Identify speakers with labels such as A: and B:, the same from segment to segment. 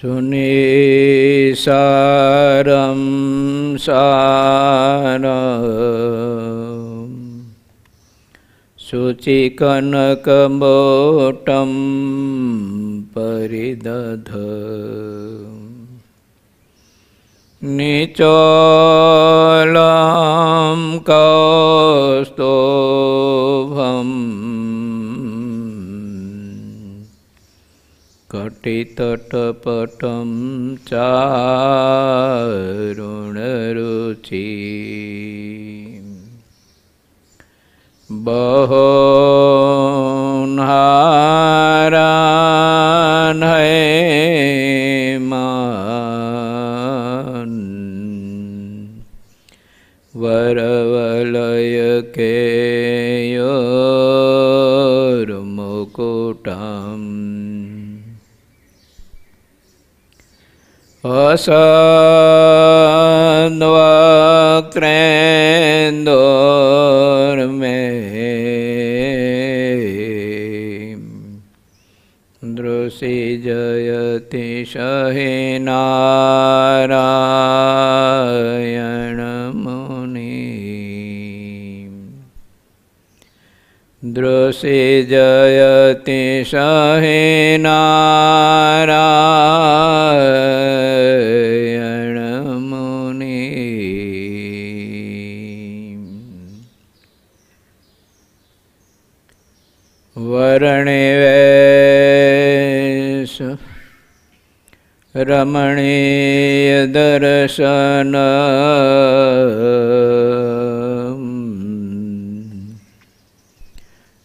A: सुनिसारं सार शुचिकनकमोटं परिदध निचोलं कौस्तोभम् कटितटपटं चारुणरुचि बहोन्हारान् है हसन्वक्रेन्दोर्मे दृशि जयति सहे नारायणमुनि दृशि जयति सहे नारायण રમણીય દર્શન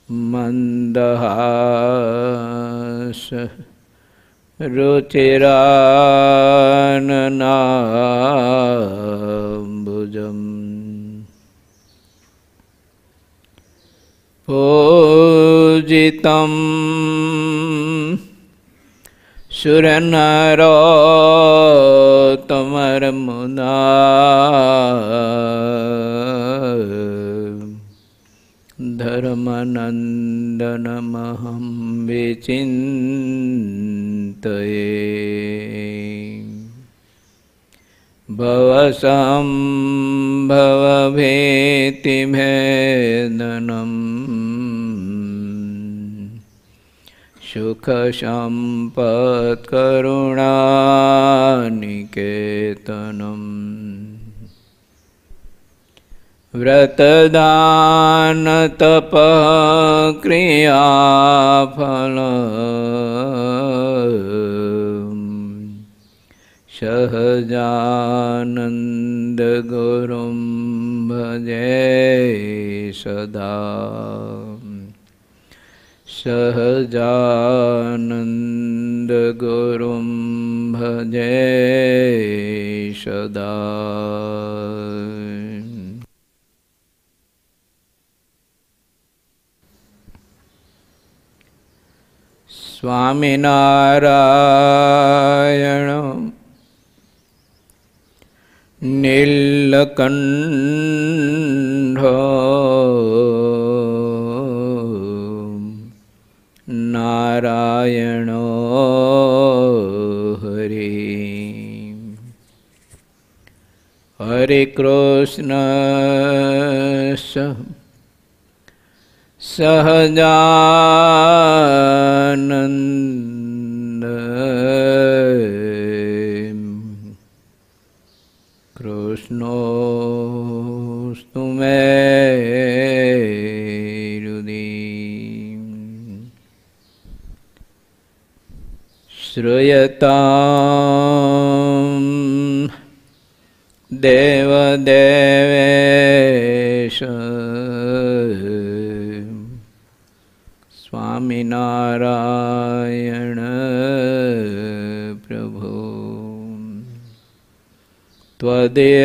A: મંદહાસ રુચિરાનનાંબુજમ પૂજિતમ સુરનરો તમર મુના ધર્મનંદનમહં વિચિંતયે ભવસં ભવભેતિ ભેદનમ सुखसम्पत्करुणानिकेतनम् व्रतदानतपः क्रियाफल सहजानन्दगुरुं भजे सदा सहजानन्दगुरुं भजे सदा स्वामिनारायण नीलकण्ठ નારાયણો હરે હરે કૃષ્ણ સહજાનંદ श्रूयताम् देवदेवेश स्वामिनारायण प्रभो त्वदीय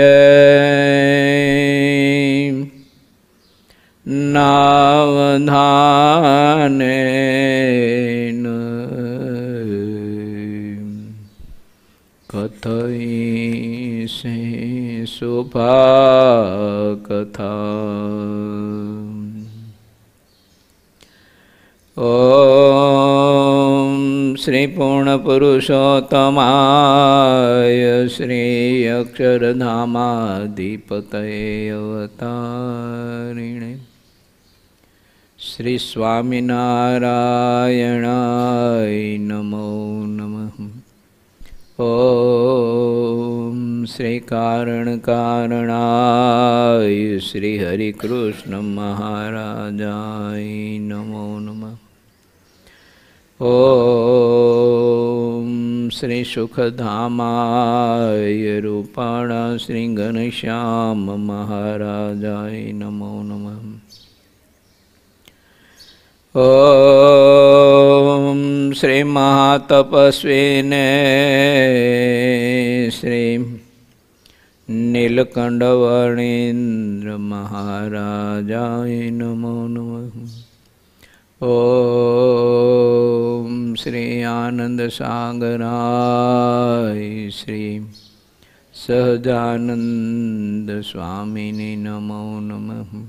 A: પૂર્ણપુરુષોત્તમાય શ્રી અક્ષરધામાધિપતય અવતારિણે શ્રી સ્વામિનારાયણાય નમો નમઃ ॐ श्रीकारणकारणाय श्रीहरिकृष्णमहाराजाय नमो नमः ॐ શ્રી સુખધામાય રૂપાણા શ્રી ઘનશ્યામ મહારાજાય નમો નમઃ ઓમ શ્રી મહાતપસ્વીને શ્રી નીલકંઠવર્ણેન્દ્ર મહારાજાય નમો નમઃ ઓમ શ્રી આનંદ સાગરાય શ્રી સહજાનંદ સ્વામીને નમો નમઃ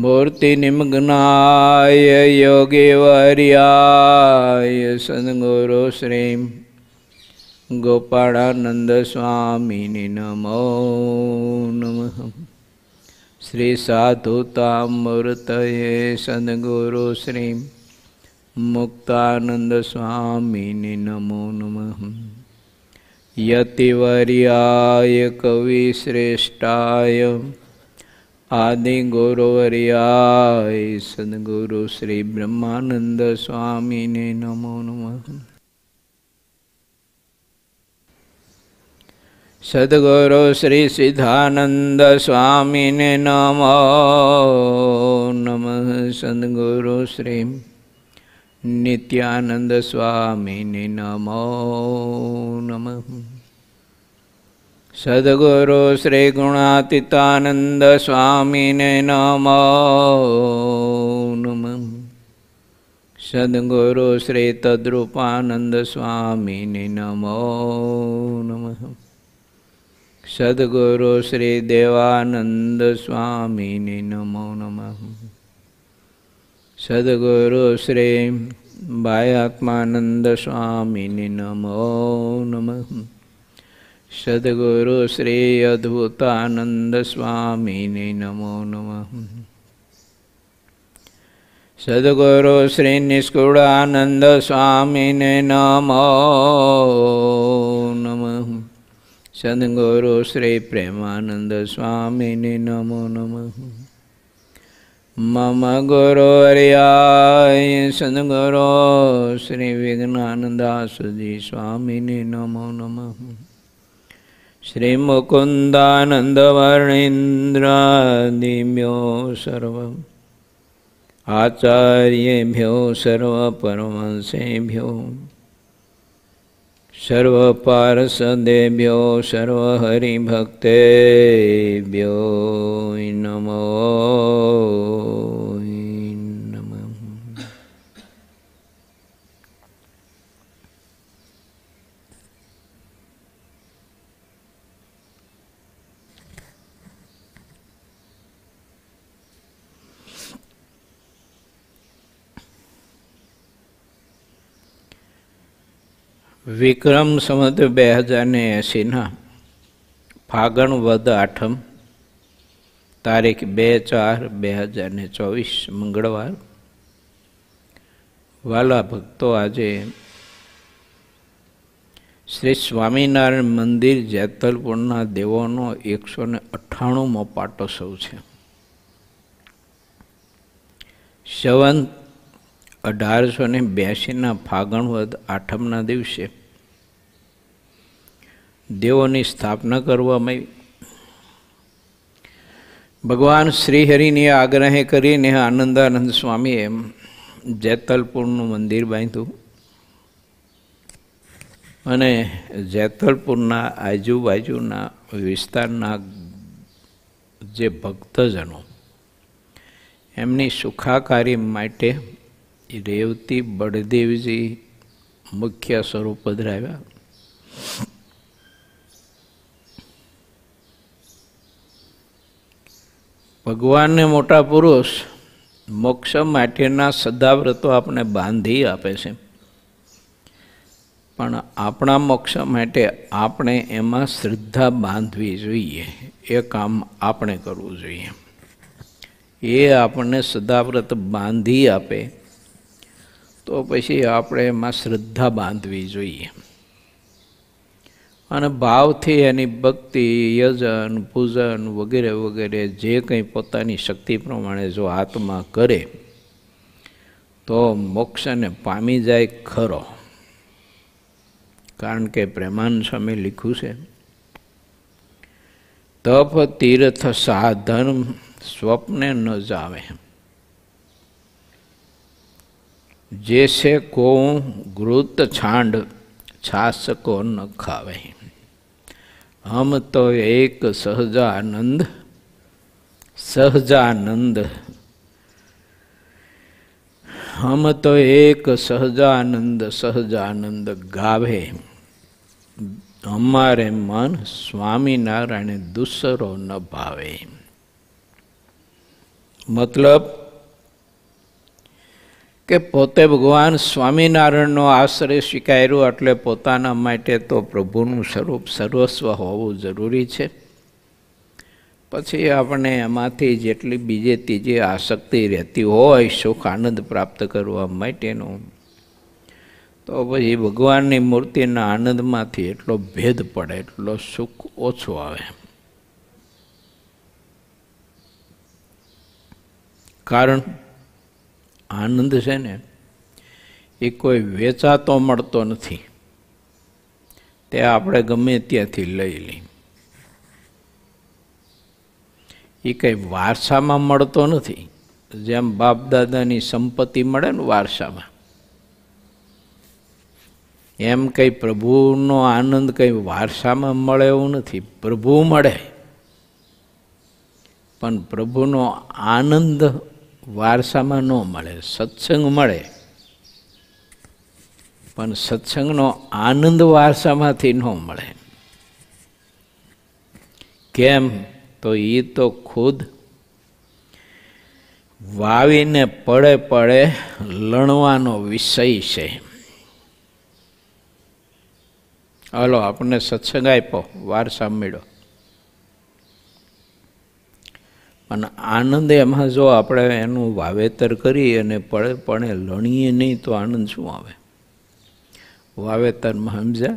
A: મૂર્તિનિમગ્નાય યોગેવર્યાય સદગુરુ શ્રી ગોપાળાનંદ સ્વામીને નમો નમઃ શ્રી સાધુતામૃતયે સદગુરુ શ્રી મુક્તાનંદ સ્વામીને નમો નમઃ યતિવર્યાય કવિશ્રેષ્ઠાય આદિગુરુવર્યાય સદગુરુ શ્રી બ્રહ્માનંદ સ્વામીને નમો નમઃ સદગુરુ શ્રી સિદ્ધાનંદ સ્વામીને નમો નમઃ સદગુરુ શ્રી નિત્યાનંદ સ્વામીને નમો નમઃ સદગુરુ શ્રી ગુણાતીતાનંદ સ્વામીને નમો નમઃ સદગુરુ શ્રી તદ્રુપાનંદ સ્વામીને નમો નમઃ સદગુરુ શ્રી દેવાનંદ સ્વામીને નમો નમઃ સદગુરુ શ્રી બાયાત્માનંદ સ્વામીને નમો નમઃ સદગુરુ શ્રી અદ્ભુતાનંદ સ્વામીને નમો નમઃ સદગુરુ શ્રી નિષ્કુળાનંદ સ્વામીને નમો નમઃ સદગુરુ શ્રી પ્રેમાનંદ સ્વામીને નમો નમઃ મમ ગુરુ હરિયાય સદગુરુ શ્રી વિઘ્નાનંદાસુજી સ્વામીને નમો નમઃ શ્રી મુકુંદાનંદવર્ણેન્દ્રાદિભ્યો સર્વ આચાર્યેભ્યો સર્વપરમંશેભ્યો સર્વપાર્ષદેભ્યો સર્વહરિભક્તેભ્યો નમો વિક્રમ સંવત બે હજાર ને એંસીના ફાગણ વદ આઠમ તારીખ બે ચાર બે હજાર ને ચોવીસ મંગળવાર વાલા ભક્તો આજે શ્રી સ્વામિનારાયણ મંદિર જેતલપુરના દેવોનો એકસો ને અઠ્ઠાણુંમો પાટોત્સવ છે સંવંત અઢારસો ને બ્યાસીના ફાગણવદ આઠમના દિવસે દેવોની સ્થાપના કરવામાં આવી ભગવાન શ્રીહરિને આગ્રહે કરીને આનંદાનંદ સ્વામીએ જેતલપુરનું મંદિર બાંધ્યું અને જેતલપુરના આજુબાજુના વિસ્તારના જે ભક્તજનો એમની સુખાકારી માટે રેવતી બળદેવજી મુખ્ય સ્વરૂપ પધરાવ્યા ભગવાનને મોટા પુરુષ મોક્ષ માટેના સદાવ્રતો આપણે બાંધી આપે છે પણ આપણા મોક્ષ માટે આપણે એમાં શ્રદ્ધા બાંધવી જોઈએ એ કામ આપણે કરવું જોઈએ એ આપણને સદાવ્રત બાંધી આપે તો પછી આપણે એમાં શ્રદ્ધા બાંધવી જોઈએ અને ભાવથી એની ભક્તિ યજન પૂજન વગેરે વગેરે જે કંઈ પોતાની શક્તિ પ્રમાણે જો આત્મા કરે તો મોક્ષને પામી જાય ખરો કારણ કે પ્રેમાન સ્વામી લખ્યું છે તપ તીર્થ સાધન સ્વપ્ને ન જાવે જે છે કો ગૃત છાંડ છાસ કો ન ખાવે હમ તો એક સહજાનંદ સહજાનંદ હમ તો એક સહજાનંદ સહજાનંદ ગાવે અમારે મન સ્વામિનારાયણ દુસરો ન ભાવે મતલબ કે પોતે ભગવાન સ્વામિનારાયણનો આશ્રય સ્વીકાર્યો એટલે પોતાના માટે તો પ્રભુનું સ્વરૂપ સર્વસ્વ હોવું જરૂરી છે પછી આપણે એમાંથી જેટલી બીજે ત્રીજી આસક્તિ રહેતી હોય સુખ આનંદ પ્રાપ્ત કરવા માટેનું તો પછી ભગવાનની મૂર્તિના આનંદમાંથી એટલો ભેદ પડે એટલો સુખ ઓછો આવે કારણ આનંદ છે ને એ કોઈ વેચાતો મળતો નથી તે આપણે ગમે ત્યાંથી લઈ લઈ એ કંઈ વારસામાં મળતો નથી જેમ બાપ દાદાની સંપત્તિ મળે ને વારસામાં એમ કંઈ પ્રભુનો આનંદ કંઈ વારસામાં મળે એવું નથી પ્રભુ મળે પણ પ્રભુનો આનંદ વારસામાં ન મળે સત્સંગ મળે પણ સત્સંગનો આનંદ વારસામાંથી ન મળે કેમ તો એ તો ખુદ વાવીને પડે પડે લણવાનો વિષય છે હલો આપણને સત્સંગ આપ્યો વારસા મળ્યો અને આનંદ એમાં જો આપણે એનું વાવેતર કરી અને પડે પણે લણીએ નહીં તો આનંદ શું આવે વાવેતરમાં સમજ્યા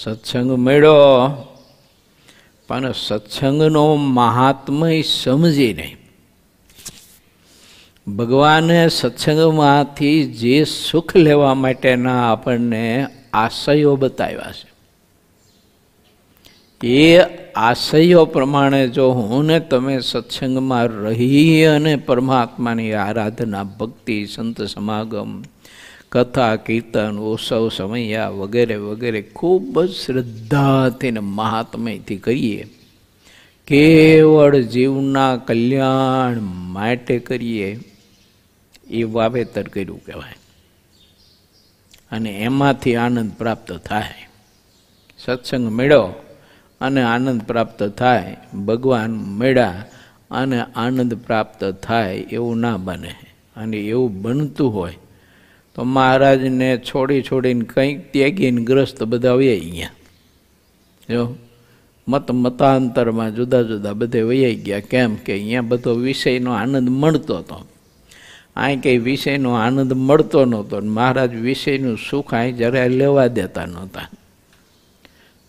A: સત્સંગ મેળો પણ સત્સંગનો મહાત્મય સમજી નહીં ભગવાને સત્સંગમાંથી જે સુખ લેવા માટેના આપણને આશયો બતાવ્યા છે એ આશયો પ્રમાણે જો હું ને તમે સત્સંગમાં રહી અને પરમાત્માની આરાધના ભક્તિ સંત સમાગમ કથા કીર્તન ઉત્સવ સમૈયા વગેરે વગેરે ખૂબ જ શ્રદ્ધાથી ને મહાત્મયથી કરીએ કેવળ જીવના કલ્યાણ માટે કરીએ એ વાવેતર કર્યું કહેવાય અને એમાંથી આનંદ પ્રાપ્ત થાય સત્સંગ મેળો અને આનંદ પ્રાપ્ત થાય ભગવાન મળ્યા અને આનંદ પ્રાપ્ત થાય એવું ના બને અને એવું બનતું હોય તો મહારાજને છોડી છોડીને કંઈક ત્યાગીને ગ્રસ્ત બધા વૈયા અહીંયા જો મત મતાંતરમાં જુદા જુદા બધે વૈયા ગયા કેમ કે અહીંયા બધો વિષયનો આનંદ મળતો હતો અહીં કંઈ વિષયનો આનંદ મળતો નહોતો મહારાજ વિષયનું સુખ અહીં જરાય લેવા દેતા નહોતા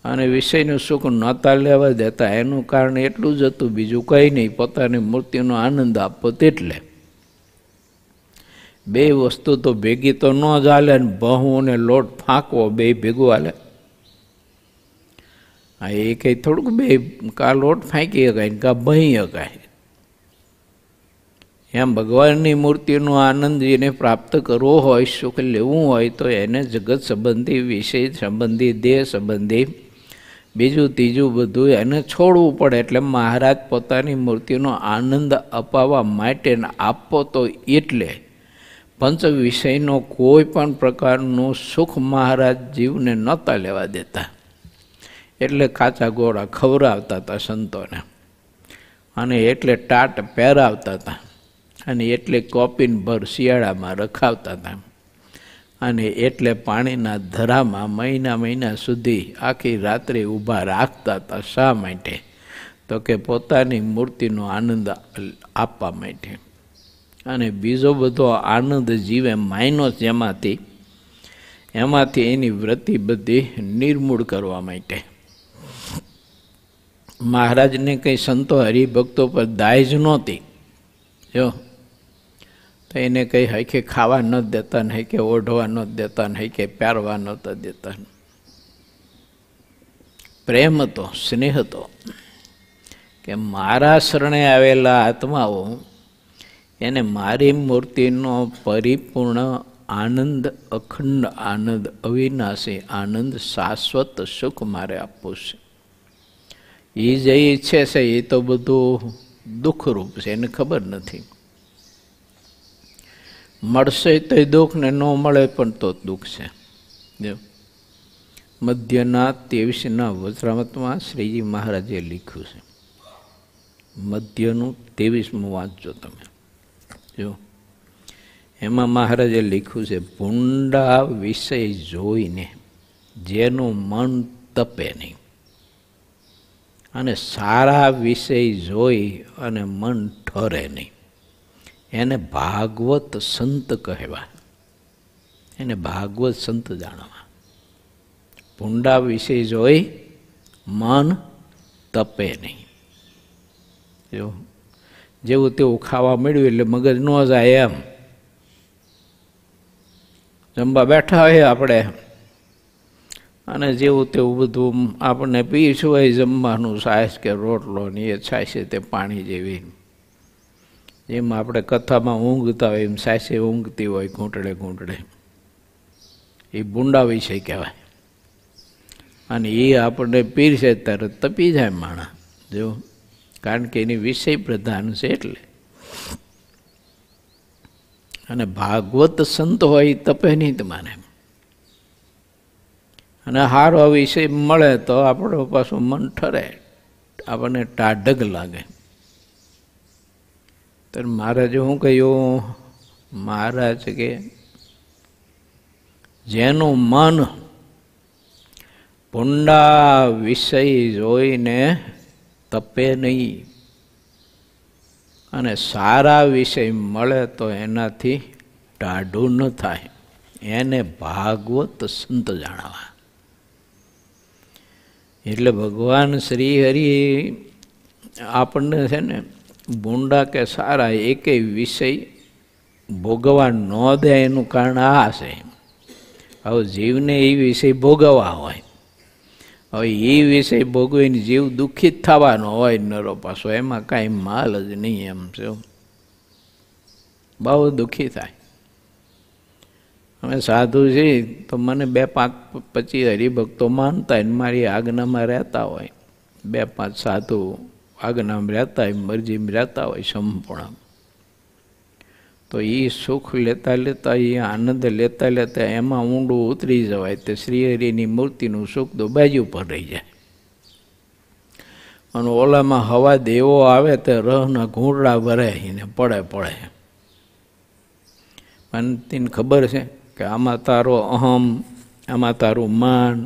A: અને વિષયનું સુખ નહોતા લેવા દેતા એનું કારણ એટલું જ હતું બીજું કંઈ નહીં પોતાની મૂર્તિનો આનંદ આપવો તેટલે બે વસ્તુ તો ભેગી તો ન જ હાલે ને બહુ અને લોટ ફાંકવો બે ભેગું હાલે આ એ કંઈ થોડુંક બે કા લોટ ફાંકી શકાય કા ભહી શકાય એમ ભગવાનની મૂર્તિનો આનંદ એને પ્રાપ્ત કરવો હોય સુખ લેવું હોય તો એને જગત સંબંધી વિષય સંબંધી દેહ સંબંધી બીજું ત્રીજું બધું એને છોડવું પડે એટલે મહારાજ પોતાની મૂર્તિનો આનંદ અપાવવા માટે આપો તો એટલે પંચ વિષયનો કોઈ પણ પ્રકારનું સુખ મહારાજ જીવને નહોતા લેવા દેતા એટલે કાચા ગોળા ખવડાવતા હતા સંતોને અને એટલે ટાટ પહેરાવતા હતા અને એટલે કોપીન ભર શિયાળામાં રખાવતા હતા અને એટલે પાણીના ધરામાં મહિના મહિના સુધી આખી રાત્રે ઊભા રાખતા હતા શા માટે તો કે પોતાની મૂર્તિનો આનંદ આપવા માટે અને બીજો બધો આનંદ જીવે માઇનસ જેમાંથી એમાંથી એની વૃત્તિ બધી નિર્મૂળ કરવા માટે મહારાજને કંઈ સંતો હરિભક્તો પર દાયજ નહોતી જો તો એને કંઈ હોય કે ખાવા ન દેતા નહીં કે ઓઢવા ન દેતા નહીં કે પ્યારવા નહોતા દેતા પ્રેમ હતો સ્નેહ હતો કે મારા શરણે આવેલા આત્માઓ એને મારી મૂર્તિનો પરિપૂર્ણ આનંદ અખંડ આનંદ અવિનાશી આનંદ શાશ્વત સુખ મારે આપવું છે એ જે ઈચ્છે છે એ તો બધું દુઃખરૂપ છે એને ખબર નથી મળશે તો દુઃખ ને ન મળે પણ તો દુઃખ છે મધ્યના તેવીસના વજરામતમાં શ્રીજી મહારાજે લીખ્યું છે મધ્યનું તેવીસમું વાંચજો તમે જો એમાં મહારાજે લખ્યું છે ભૂંડા વિષય જોઈને જેનું મન તપે નહીં અને સારા વિષય જોઈ અને મન ઠરે નહીં એને ભાગવત સંત કહેવા એને ભાગવત સંત જાણવા ભૂંડા વિશે જોઈ મન તપે નહીં જો જેવું તેવું ખાવા મળ્યું એટલે મગજ ન જાય એમ જમવા બેઠા હોય આપણે અને જેવું તેવું બધું આપણને પીશું હોય જમવાનું છાશ કે રોટલો ને એ છાશે તે પાણી જેવી જેમ આપણે કથામાં ઊંઘતા હોય એમ સાસે ઊંઘતી હોય ઘૂંટડે ઘૂંટડે એ બુંડા વિષય કહેવાય અને એ આપણને પીરશે તરત તપી જાય માણા જો કારણ કે એની વિષય પ્રધાન છે એટલે અને ભાગવત સંત હોય તપે નહીં તમારે અને હારો વિષય મળે તો આપણો પાછું મન ઠરે આપણને ટાઢગ લાગે તો મહારાજે શું કહ્યું મહારાજ કે જેનું મન પુંડા વિષય જોઈને તપે નહીં અને સારા વિષય મળે તો એનાથી ટાઢું ન થાય એને ભાગવત સંત જાણવા એટલે ભગવાન શ્રી હરિ આપણને છે ને ભૂંડા કે સારા એકેય વિષય ભોગવવા ન દે એનું કારણ આ હશે હવે જીવને એ વિષય ભોગવવા હોય હવે એ વિષય ભોગવીને જીવ દુઃખિત થવાનો હોય નરો પાછો એમાં કાંઈ માલ જ નહીં એમ છે બહુ દુઃખી થાય અમે સાધુ છીએ તો મને બે પાંચ પછી હરિભક્તો માનતા હોય મારી આજ્ઞામાં રહેતા હોય બે પાંચ સાધુ આગનામ રહેતા હોય મરજીમ રહેતા હોય સંપૂર્ણ તો એ સુખ લેતા લેતા એ આનંદ લેતા લેતા એમાં ઊંડું ઉતરી જવાય તે શ્રીહરિની મૂર્તિનું સુખ તો બાજુ પર રહી જાય અને ઓલામાં હવા દેવો આવે તે રહના ઘૂંટડા ભરે એને પડે પડે પણ તેને ખબર છે કે આમાં તારો અહમ આમાં તારું માન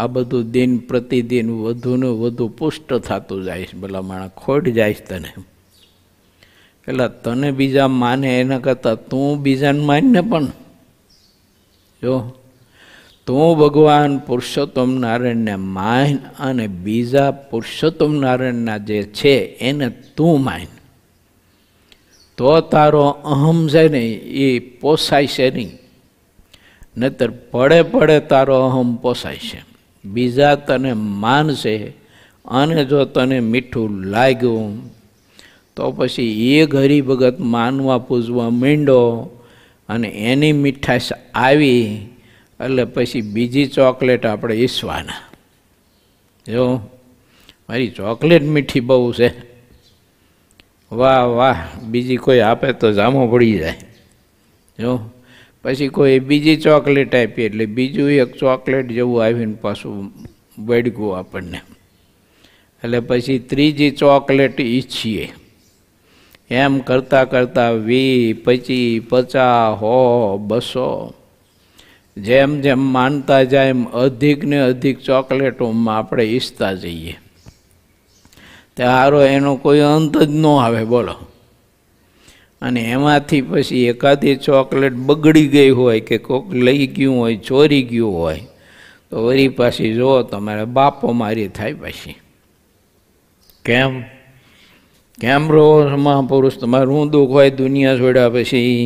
A: આ બધું દિન પ્રતિદિન વધુને વધુ પુષ્ટ થતું જાય છે ભલા માણસ ખોટ જાય તને એટલે તને બીજા માને એના કરતાં તું બીજાને માનને પણ જો તું ભગવાન પુરુષોત્તમ નારાયણને માન અને બીજા પુરુષોત્તમ નારાયણના જે છે એને તું માન તો તારો અહમ છે ને એ પોસાય છે નહીં નહીતર પડે પડે તારો અહમ પોસાય છે બીજા તને માનશે અને જો તને મીઠું લાગ્યું તો પછી એ ઘરી ભગત માનવા પૂજવા માંડો અને એની મીઠાશ આવી એટલે પછી બીજી ચોકલેટ આપણે ઈસવાના જો મારી ચોકલેટ મીઠી બહુ છે વાહ વાહ બીજી કોઈ આપે તો જામો પડી જાય જો પછી કોઈ બીજી ચોકલેટ આપી એટલે બીજું એક ચોકલેટ જેવું આવીને પાછું વળગ્યું આપણને એટલે પછી ત્રીજી ચોકલેટ ઈચ્છીએ એમ કરતાં કરતાં વી પચી પચાસ હો બસો જેમ જેમ માનતા જાય એમ અધિક ને અધિક ચોકલેટોમાં આપણે ઈચ્છતા જઈએ તે સારો એનો કોઈ અંત જ ન આવે બોલો અને એમાંથી પછી એકાદી ચોકલેટ બગડી ગઈ હોય કે કોક લઈ ગયું હોય ચોરી ગયું હોય તો વરી પાછી જુઓ તમારે બાપો મારી થાય પછી કેમ કેમ રહો મહાપુરુષ તમારું દુઃખ હોય દુનિયા છોડ્યા પછી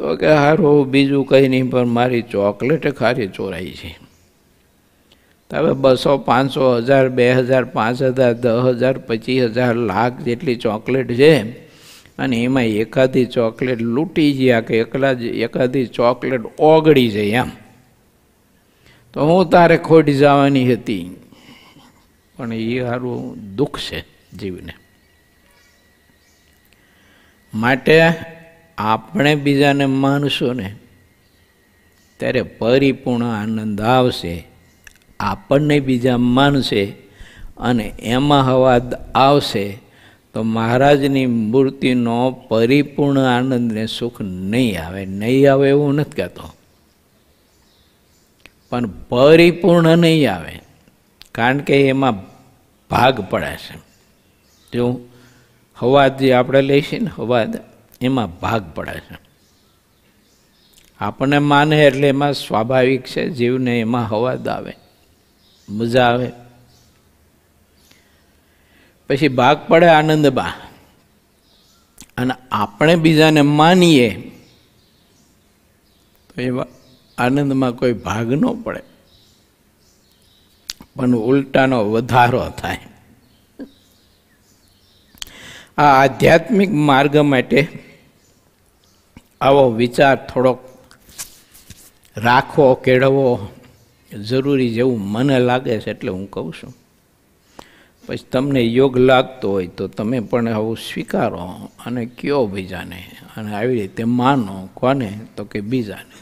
A: તો કે હારો બીજું કંઈ નહીં પણ મારી ચોકલેટ ખારી ચોરાઈ છે તમે બસો પાંચસો હજાર બે હજાર પાંચ હજાર દસ હજાર પચીસ હજાર લાખ જેટલી ચોકલેટ છે અને એમાં એકાદી ચોકલેટ લૂંટી ગયા કે એકલા જ એકાદી ચોકલેટ ઓગળી જાય એમ તો હું તારે ખોટી જવાની હતી પણ એ સારું દુઃખ છે જીવને માટે આપણે બીજાને માનશો ને ત્યારે પરિપૂર્ણ આનંદ આવશે આપણને બીજા માનશે અને એમાં હવાદ આવશે તો મહારાજની મૂર્તિનો પરિપૂર્ણ આનંદને સુખ નહીં આવે નહીં આવે એવું નથી કહેતો પણ પરિપૂર્ણ નહીં આવે કારણ કે એમાં ભાગ પડે છે જો હવાદ જે આપણે લઈશું ને હવાદ એમાં ભાગ પડે છે આપણને માને એટલે એમાં સ્વાભાવિક છે જીવને એમાં હવાદ આવે મજા આવે પછી ભાગ પડે આનંદબા અને આપણે બીજાને માનીએ તો એવા આનંદમાં કોઈ ભાગ ન પડે પણ ઉલટાનો વધારો થાય આ આધ્યાત્મિક માર્ગ માટે આવો વિચાર થોડોક રાખવો કેળવો જરૂરી જેવું મને લાગે છે એટલે હું કહું છું પછી તમને યોગ લાગતો હોય તો તમે પણ આવું સ્વીકારો અને કયો બીજાને અને આવી રીતે માનો કોને તો કે બીજાને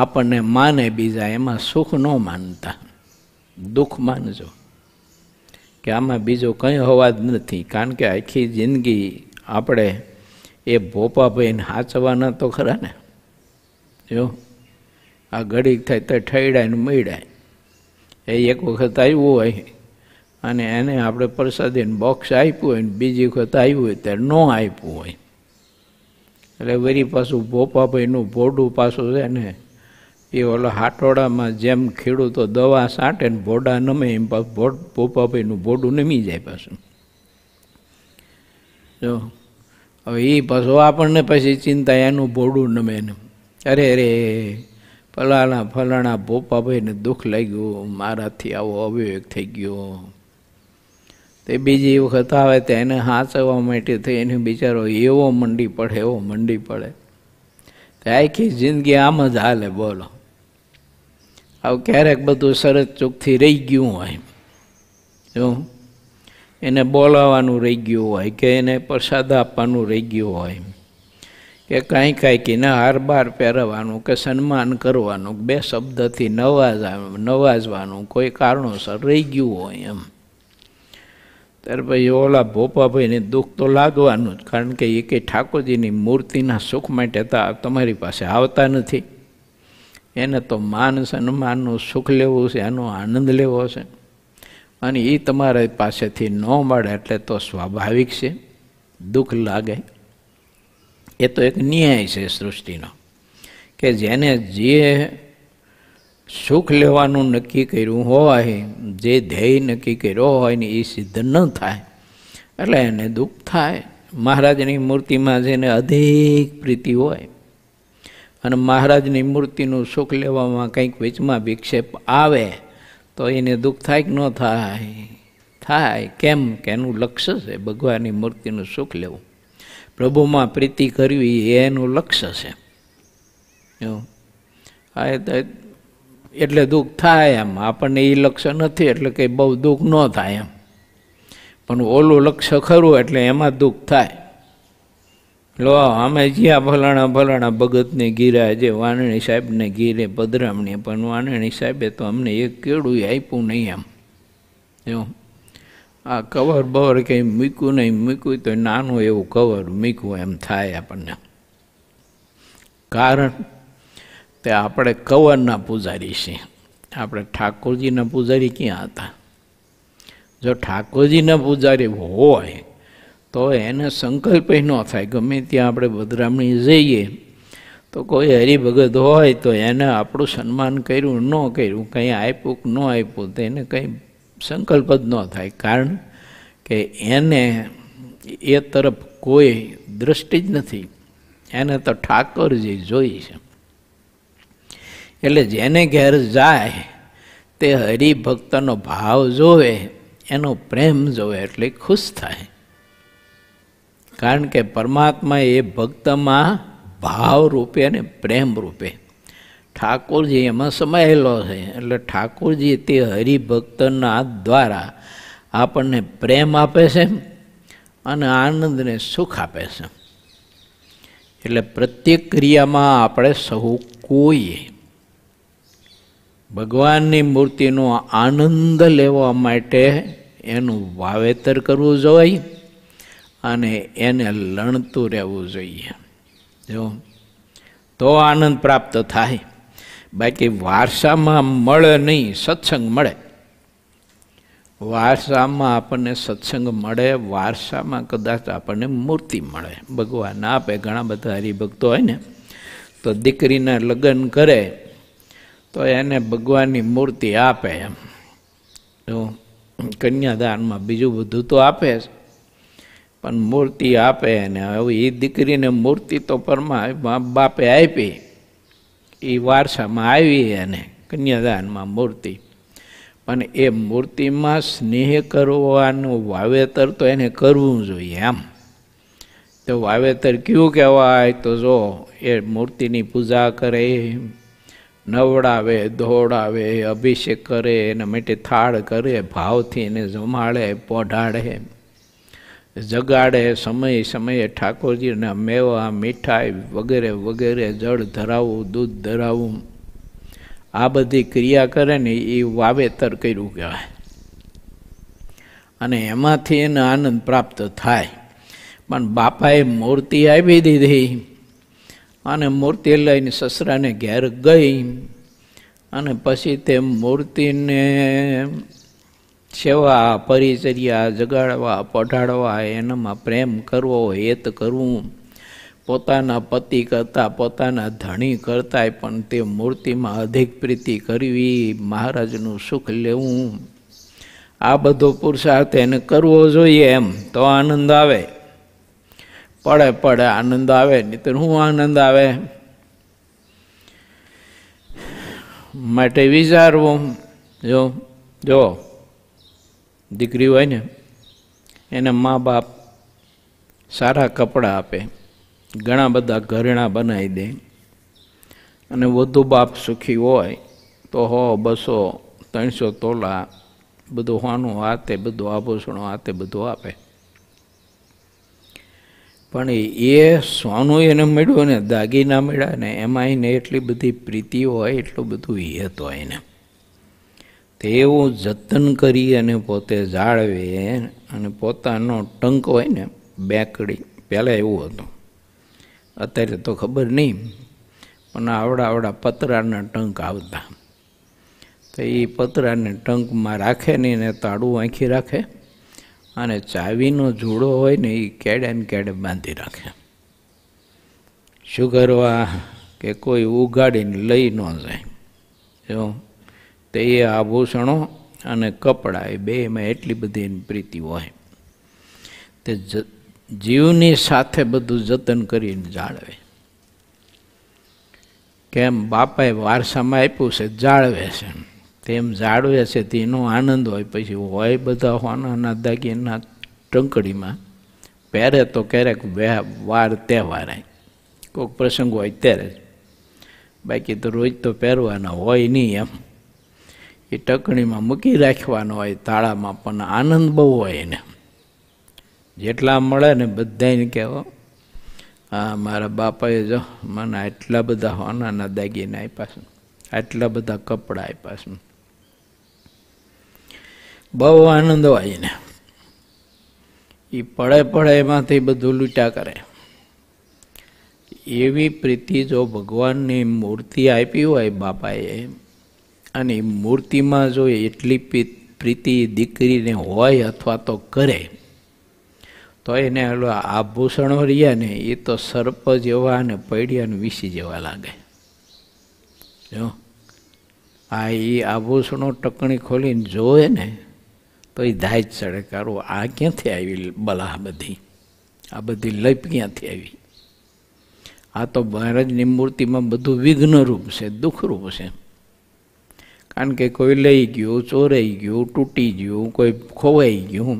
A: આપણને માને બીજા એમાં સુખ ન માનતા દુઃખ માનજો કે આમાં બીજો કંઈ હોવા જ નથી કારણ કે આખી જિંદગી આપણે એ ભોપા ભાઈને હાચવાના તો ખરા ને જો આ ઘડીક થાય તો ઠેડાય ને મળ્યા એ એક વખત આવ્યું હોય અને એને આપણે પ્રસાદીને બોક્સ આપ્યું હોય ને બીજી વખત આવ્યું હોય ત્યારે ન આપ્યું હોય એટલે વરી પાછું ભોપાભાઈનું ભોડું પાછું છે ને એ ઓલો હાટોડામાં જેમ ખેડૂતો દવા સાંટે ને ભોડા નમે એમ ભોડ ભોપાભાઈનું ભોડું નમી જાય પાછું જો હવે એ પાછું આપણને પછી ચિંતા એનું ભોડું નમે ને અરે અરે ફલાણા ફલાણા ભોપાભાઈને દુઃખ લાગ્યું મારાથી આવો અવિવેક થઈ ગયો તે બીજી વખત આવે તો એને હાંચવા માટે થઈ એને બિચારો એવો મંડી પડે એવો મંડી પડે તે આખી જિંદગી આમ જ હાલે બોલો આવું ક્યારેક બધું સરસ ચૂકથી રહી ગયું હોય જો એને બોલાવવાનું રહી ગયું હોય કે એને પ્રસાદ આપવાનું રહી ગયું હોય કે કાંઈ કાંઈક એને બાર પહેરવાનું કે સન્માન કરવાનું બે શબ્દથી નવાજ નવાજવાનું કોઈ કારણોસર રહી ગયું હોય એમ ત્યારે ભાઈ ઓલા ભોપાભાઈને દુઃખ તો લાગવાનું જ કારણ કે એ કે ઠાકોરજીની મૂર્તિના સુખ માટે તમારી પાસે આવતા નથી એને તો માન સન્માનનું સુખ લેવું છે એનો આનંદ લેવો છે અને એ તમારા પાસેથી ન મળે એટલે તો સ્વાભાવિક છે દુઃખ લાગે એ તો એક ન્યાય છે સૃષ્ટિનો કે જેને જે સુખ લેવાનું નક્કી કર્યું હોય જે ધ્યેય નક્કી કર્યો હોય ને એ સિદ્ધ ન થાય એટલે એને દુઃખ થાય મહારાજની મૂર્તિમાં જેને અધિક પ્રીતિ હોય અને મહારાજની મૂર્તિનું સુખ લેવામાં કંઈક વીચમાં વિક્ષેપ આવે તો એને દુઃખ થાય કે ન થાય થાય કેમ કે એનું લક્ષ્ય છે ભગવાનની મૂર્તિનું સુખ લેવું પ્રભુમાં પ્રીતિ કરવી એનું લક્ષ્ય છે એટલે દુઃખ થાય એમ આપણને એ લક્ષ્ય નથી એટલે કંઈ બહુ દુઃખ ન થાય એમ પણ ઓલું લક્ષ્ય ખરું એટલે એમાં દુઃખ થાય લો અમે જ્યાં ભલાણા ભલાણા ભગતને ગીરા જે વાણણી સાહેબને ગીરે પધરામણી પણ વાણણી સાહેબે તો અમને એક કેળું આપ્યું નહીં એમ એવું આ કવર બવર કંઈ મૂક્યું નહીં મૂક્યું તો નાનું એવું કવર મૂક્યું એમ થાય આપણને કારણ તે આપણે કવરના પૂજારી છીએ આપણે ઠાકોરજીના પૂજારી ક્યાં હતા જો ઠાકોરજીના પૂજારી હોય તો એને સંકલ્પ ન થાય ગમે ત્યાં આપણે બધરામણી જઈએ તો કોઈ હરિભગત હોય તો એને આપણું સન્માન કર્યું ન કર્યું કંઈ આપ્યું કે ન આપ્યું તો એને કંઈ સંકલ્પ જ ન થાય કારણ કે એને એ તરફ કોઈ દૃષ્ટિ જ નથી એને તો ઠાકોરજી જોઈ છે એટલે જેને ઘેર જાય તે હરિભક્તનો ભાવ જોવે એનો પ્રેમ જોવે એટલે ખુશ થાય કારણ કે પરમાત્મા એ ભક્તમાં ભાવ રૂપે અને પ્રેમ રૂપે ઠાકોરજી એમાં સમાયેલો છે એટલે ઠાકોરજી તે હરિભક્તના દ્વારા આપણને પ્રેમ આપે છે અને આનંદને સુખ આપે છે એટલે પ્રત્યેક ક્રિયામાં આપણે સહુ કોઈએ ભગવાનની મૂર્તિનો આનંદ લેવા માટે એનું વાવેતર કરવું જોઈએ અને એને લણતું રહેવું જોઈએ જો તો આનંદ પ્રાપ્ત થાય બાકી વારસામાં મળે નહીં સત્સંગ મળે વારસામાં આપણને સત્સંગ મળે વારસામાં કદાચ આપણને મૂર્તિ મળે ભગવાન આપે ઘણા બધા હરિભક્તો હોય ને તો દીકરીના લગ્ન કરે તો એને ભગવાનની મૂર્તિ આપે એમ તો કન્યાદાનમાં બીજું બધું તો આપે જ પણ મૂર્તિ આપે એને હવે એ દીકરીને મૂર્તિ તો પરમા બાપે આપી એ વારસામાં આવી એને કન્યાદાનમાં મૂર્તિ પણ એ મૂર્તિમાં સ્નેહ કરવાનું વાવેતર તો એને કરવું જોઈએ એમ તો વાવેતર કેવું કહેવાય તો જો એ મૂર્તિની પૂજા કરે નવડાવે ધોડાવે અભિષેક કરે એને મીઠી થાળ કરે ભાવથી એને જમાડે પોઢાડે જગાડે સમયે સમયે ઠાકોરજીના મેવા મીઠાઈ વગેરે વગેરે જળ ધરાવવું દૂધ ધરાવવું આ બધી ક્રિયા કરે ને એ વાવેતર કર્યું કહેવાય અને એમાંથી એને આનંદ પ્રાપ્ત થાય પણ બાપાએ મૂર્તિ આપી દીધી અને મૂર્તિ લઈને સસરાને ઘેર ગઈ અને પછી તે મૂર્તિને સેવા પરિચર્યા જગાડવા પઢાડવા એનામાં પ્રેમ કરવો હેત કરવું પોતાના પતિ કરતાં પોતાના ધણી કરતાંય પણ તે મૂર્તિમાં અધિક પ્રીતિ કરવી મહારાજનું સુખ લેવું આ બધો પુરુષાર્થ એને કરવો જોઈએ એમ તો આનંદ આવે પડે પડે આનંદ આવે નહીં હું આનંદ આવે માટે વિચારવું જો જો દીકરી હોય ને એને મા બાપ સારા કપડાં આપે ઘણા બધા ઘરેણાં બનાવી દે અને વધુ બાપ સુખી હોય તો હો બસો ત્રણસો તોલા બધું હોનું હાથે બધું આભૂષણો હાથે બધું આપે પણ એ સોનું એને મળ્યું ને દાગીના મળ્યા ને એમાં એને એટલી બધી પ્રીતિ હોય એટલું બધું હિયત હોય એને તેવું જતન કરી અને પોતે જાળવે અને પોતાનો ટંક હોય ને બેકડી પહેલાં એવું હતું અત્યારે તો ખબર નહીં પણ આવડા આવડા પતરાના ટંક આવતા તો એ પતરાને ટંકમાં રાખે નહીં ને તાળું આંખી રાખે અને ચાવીનો જૂડો હોય ને એ કેડે ને કેડે બાંધી રાખે શુગરવા કે કોઈ ઉગાડીને લઈ ન જાય જો તે એ આભૂષણો અને કપડાં એ બેમાં એટલી બધી એની પ્રીતિ હોય તે જીવની સાથે બધું જતન કરીને જાળવે કેમ બાપાએ વારસામાં આપ્યું છે જાળવે છે તેમ ઝાડવે છે તેનો આનંદ હોય પછી હોય બધા હોનાના દાગીના ટંકડીમાં પહેરે તો ક્યારેક વાર તહેવારે કોઈક પ્રસંગ હોય ત્યારે બાકી તો રોજ તો પહેરવાના હોય નહીં એમ એ ટકણીમાં મૂકી રાખવાનો હોય તાળામાં પણ આનંદ બહુ હોય એને જેટલા મળે ને બધાને કહેવો હા મારા બાપાએ જો મને આટલા બધા હોનાના દાગીના આપ્યા છે આટલા બધા કપડાં આપ્યા છે બહુ આનંદ હોય એને એ પડે પડે એમાંથી બધું લૂંટ્યા કરે એવી પ્રીતિ જો ભગવાનની મૂર્તિ આપી હોય બાપાએ અને મૂર્તિમાં જો એટલી પ્રીતિ દીકરીને હોય અથવા તો કરે તો એને હલો આભૂષણો રહ્યા ને એ તો સર્પ જેવા અને પૈડિયાને વિસી જેવા લાગે જો આ એ આભૂષણો ટકણી ખોલીને જોવે ને તો એ દાજ ચડે કારો આ ક્યાંથી આવી બલા બધી આ બધી લપ ક્યાંથી આવી આ તો મહારાજની મૂર્તિમાં બધું વિઘ્નરૂપ છે દુઃખરૂપ છે કારણ કે કોઈ લઈ ગયું ચોરાઈ ગયું તૂટી ગયું કોઈ ખોવાઈ ગયું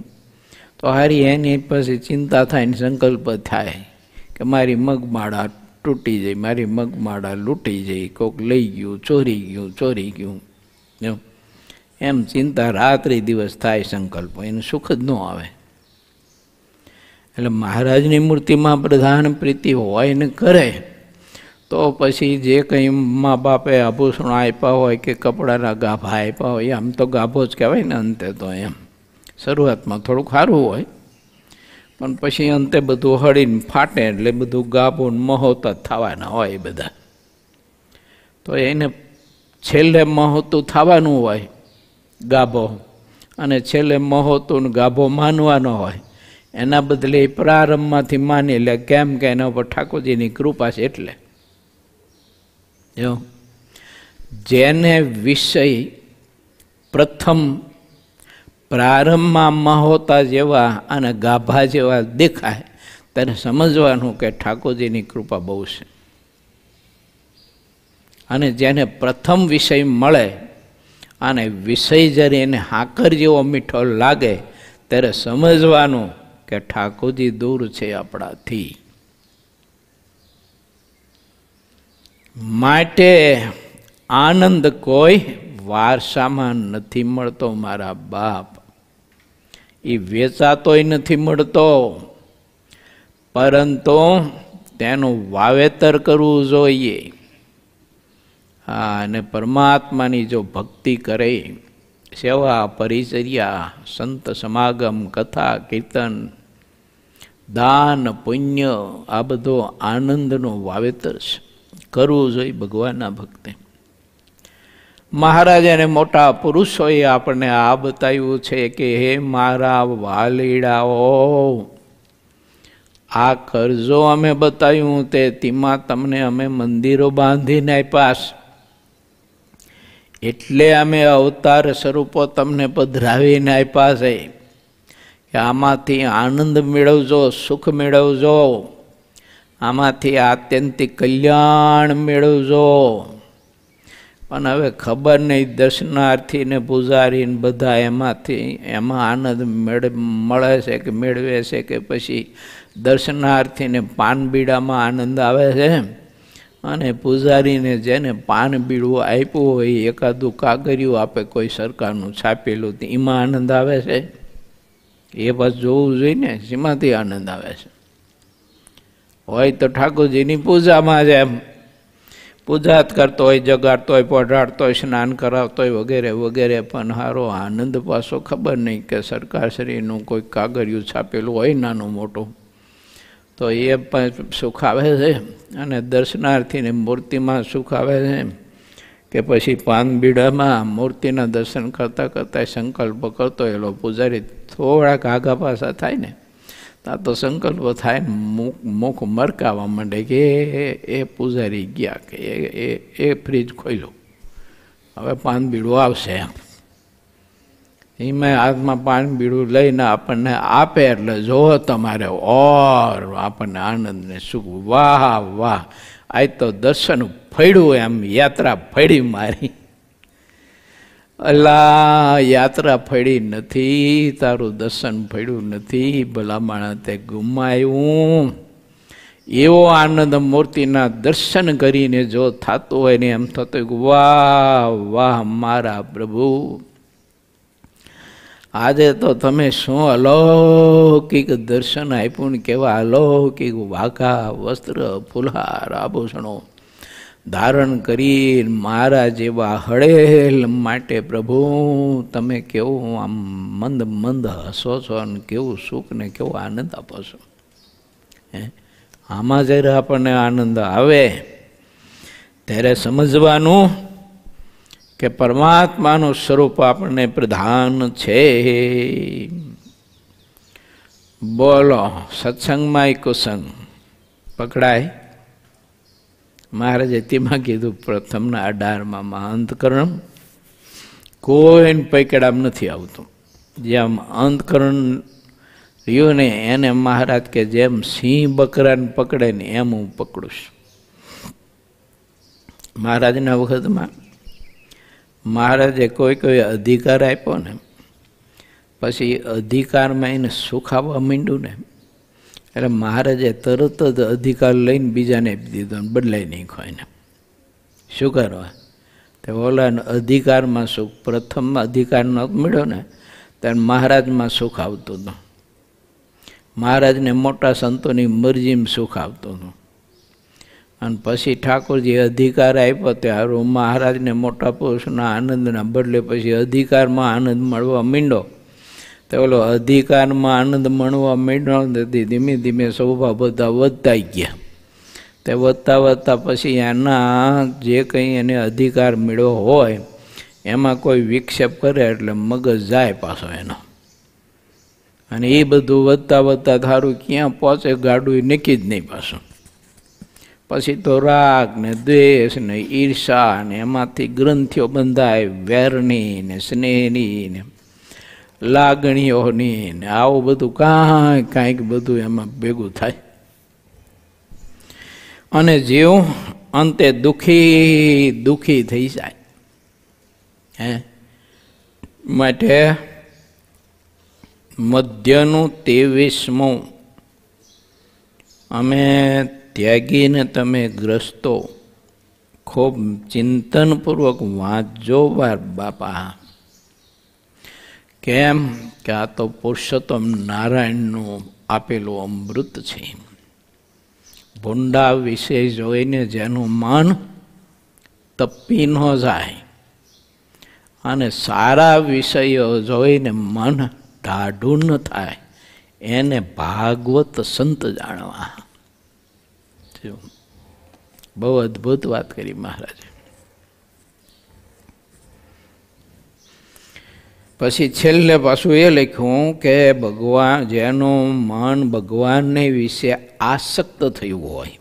A: તો હારી એની પાસે ચિંતા થાય ને સંકલ્પ થાય કે મારી મગમાળા તૂટી જાય મારી મગમાળા લૂંટી જાય કોઈક લઈ ગયું ચોરી ગયું ચોરી ગયું એમ એમ ચિંતા રાત્રિ દિવસ થાય સંકલ્પો એને સુખ જ ન આવે એટલે મહારાજની મૂર્તિમાં પ્રધાન પ્રીતિ હોય ને કરે તો પછી જે કંઈ મા બાપે આભૂષણ આપ્યા હોય કે કપડાના ગાભા આપ્યા હોય આમ તો ગાભો જ કહેવાય ને અંતે તો એમ શરૂઆતમાં થોડુંક સારું હોય પણ પછી અંતે બધું હળીને ફાટે એટલે બધું ગાભું મહોતા થવાના હોય બધા તો એને છેલ્લે મહોતું થવાનું હોય ગાભો અને છેલ્લે મહોતુન ગાભો માનવાનો હોય એના બદલે એ પ્રારંભમાંથી માની લે કેમ કે એના ઉપર ઠાકોરજીની કૃપા છે એટલે જો જેને વિષય પ્રથમ પ્રારંભમાં મહોતા જેવા અને ગાભા જેવા દેખાય તેને સમજવાનું કે ઠાકોરજીની કૃપા બહુ છે અને જેને પ્રથમ વિષય મળે અને વિષય જ્યારે એને હાકર જેવો મીઠો લાગે ત્યારે સમજવાનું કે ઠાકોરજી દૂર છે આપણાથી માટે આનંદ કોઈ વારસામાં નથી મળતો મારા બાપ એ વેચાતોય નથી મળતો પરંતુ તેનું વાવેતર કરવું જોઈએ અને પરમાત્માની જો ભક્તિ કરે સેવા પરિચર્યા સંત સમાગમ કથા કીર્તન દાન પુણ્ય આ બધો આનંદનો વાવેતર છે કરવું જોઈએ ભગવાનના ભક્તે મહારાજ અને મોટા પુરુષોએ આપણને આ બતાવ્યું છે કે હે મારા વાલીડાઓ આ કરજો અમે બતાવ્યું તે તેમાં તમને અમે મંદિરો બાંધીને આપ્યા એટલે અમે અવતાર સ્વરૂપો તમને પધરાવીને આપ્યા છે કે આમાંથી આનંદ મેળવજો સુખ મેળવજો આમાંથી આત્યંતિક કલ્યાણ મેળવજો પણ હવે ખબર નહીં દર્શનાર્થીને ને બધા એમાંથી એમાં આનંદ મેળ મળે છે કે મેળવે છે કે પછી દર્શનાર્થીને પાનબીડામાં આનંદ આવે છે એમ અને પૂજારીને જેને પાન બીડું આપ્યું હોય એકાદું કાગરિયું આપે કોઈ સરકારનું છાપેલું એમાં આનંદ આવે છે એ બસ જોવું જોઈએ ને એમાંથી આનંદ આવે છે હોય તો ઠાકોરજીની પૂજામાં જ એમ પૂજા કરતો હોય જગાડતો હોય પઢાડતો હોય સ્નાન કરાવતો હોય વગેરે વગેરે પણ હારો આનંદ પાછો ખબર નહીં કે સરકારશ્રીનું કોઈ કાગરિયું છાપેલું હોય નાનું મોટું તો એ પણ સુખ આવે છે અને દર્શનાર્થીની મૂર્તિમાં સુખ આવે છે કે પછી પાનબીડામાં મૂર્તિના દર્શન કરતાં કરતાં સંકલ્પ કરતો એલો પૂજારી થોડાક આઘા પાછા થાય ને ત્યાં તો સંકલ્પ થાય ને મુખ મરકાવા માંડે કે એ પૂજારી ગયા કે એ એ ફ્રીજ ખોલ્યો હવે પાનબીડું આવશે એમ એમાં હાથમાં પાન બીડું લઈને આપણને આપે એટલે જોવો તમારે ઓર આપણને આનંદને સુખ વાહ વાહ આજ તો દર્શન ફળ્યું એમ યાત્રા ફળી મારી અલા યાત્રા ફળી નથી તારું દર્શન ફળ્યું નથી ભલામણા તે ગુમાયું એવો આનંદ મૂર્તિના દર્શન કરીને જો થતું હોય ને એમ થતો વાહ વાહ મારા પ્રભુ આજે તો તમે શું અલૌકિક દર્શન આપ્યું ને કેવા અલૌકિક વાઘા વસ્ત્ર ફુલહાર આભૂષણો ધારણ કરી મારા જેવા હળેલ માટે પ્રભુ તમે કેવું આમ મંદ મંદ હસો છો અને કેવું સુખ ને કેવો આનંદ આપો છો હે આમાં જ્યારે આપણને આનંદ આવે ત્યારે સમજવાનું કે પરમાત્માનું સ્વરૂપ આપણને પ્રધાન છે બોલો સત્સંગમાં કુસંગ પકડાય મહારાજે તેમાં કીધું પ્રથમના અઢારમાં મહાંતકરણ કોઈને પૈકડામ નથી આવતું જેમ અંતકરણ રહ્યું ને એને મહારાજ કે જેમ સિંહ બકરાને પકડે ને એમ હું પકડું છું મહારાજના વખતમાં મહારાજે કોઈ કોઈ અધિકાર આપ્યો ને પછી અધિકારમાં એને સુખ આવવા માંડ્યું ને એટલે મહારાજે તરત જ અધિકાર લઈને બીજાને આપી દીધો ને બદલાઈ નાખ્યો એને શું કરવા તો ઓલાને અધિકારમાં સુખ પ્રથમ અધિકાર ન મળ્યો ને ત્યારે મહારાજમાં સુખ આવતું હતું મહારાજને મોટા સંતોની મરજીમાં સુખ આવતું હતું અને પછી ઠાકોરજી અધિકાર આપ્યો રૂમ મહારાજને મોટા પુરુષના આનંદના બદલે પછી અધિકારમાં આનંદ મળવા માંડો તો ઓલો અધિકારમાં આનંદ મળવા માંડ્યો તેથી ધીમે ધીમે શોભા બધા વધતા ગયા તે વધતા વધતા પછી એના જે કંઈ એને અધિકાર મળ્યો હોય એમાં કોઈ વિક્ષેપ કરે એટલે મગજ જાય પાછો એનો અને એ બધું વધતા વધતા થારું ક્યાં પહોંચે ગાડું નક્કી જ નહીં પાછું પછી તો રાગ ને દ્વેષ ને ઈર્ષા ને એમાંથી ગ્રંથિઓ બંધાય વેરણી ને સ્નેહની ને લાગણીઓની ને આવું બધું કાંઈ કાંઈક બધું એમાં ભેગું થાય અને જીવ અંતે દુઃખી દુઃખી થઈ જાય હે માટે મધ્યનું તેવીસમું અમે ત્યાગીને તમે ગ્રસ્તો ખૂબ ચિંતનપૂર્વક વાંચજો વાર બાપા કેમ કે આ તો પુરુષોત્તમ નારાયણનું આપેલું અમૃત છે ભૂંડા વિશે જોઈને જેનું મન તપી ન જાય અને સારા વિષયો જોઈને મન ટાઢું ન થાય એને ભાગવત સંત જાણવા બહુ અદભુત વાત કરી મહારાજે પછી છેલ્લે પાછું એ લખ્યું કે ભગવાન જેનું મન ભગવાનને વિશે આસક્ત થયું હોય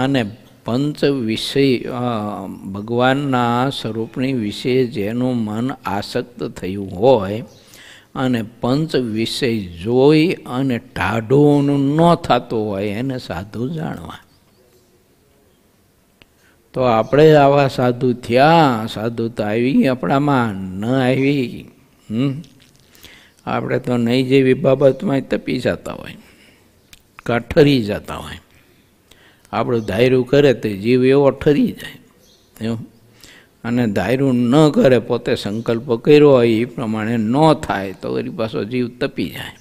A: અને પંચ વિષય ભગવાનના સ્વરૂપની વિશે જેનું મન આસક્ત થયું હોય અને પંચ વિષય જોઈ અને ટાઢોનું ન થતું હોય એને સાધુ જાણવા તો આપણે આવા સાધુ થયા સાધુ તો આવી આપણામાં ન આવી હમ આપણે તો નહીં જેવી બાબતમાં તપી જતા હોય કાં ઠરી જતા હોય આપણું ધાયરું કરે તો જીવ એવો ઠરી જાય એવું અને ધાર્યું ન કરે પોતે સંકલ્પ કર્યો હોય એ પ્રમાણે ન થાય તો એની પાછો જીવ તપી જાય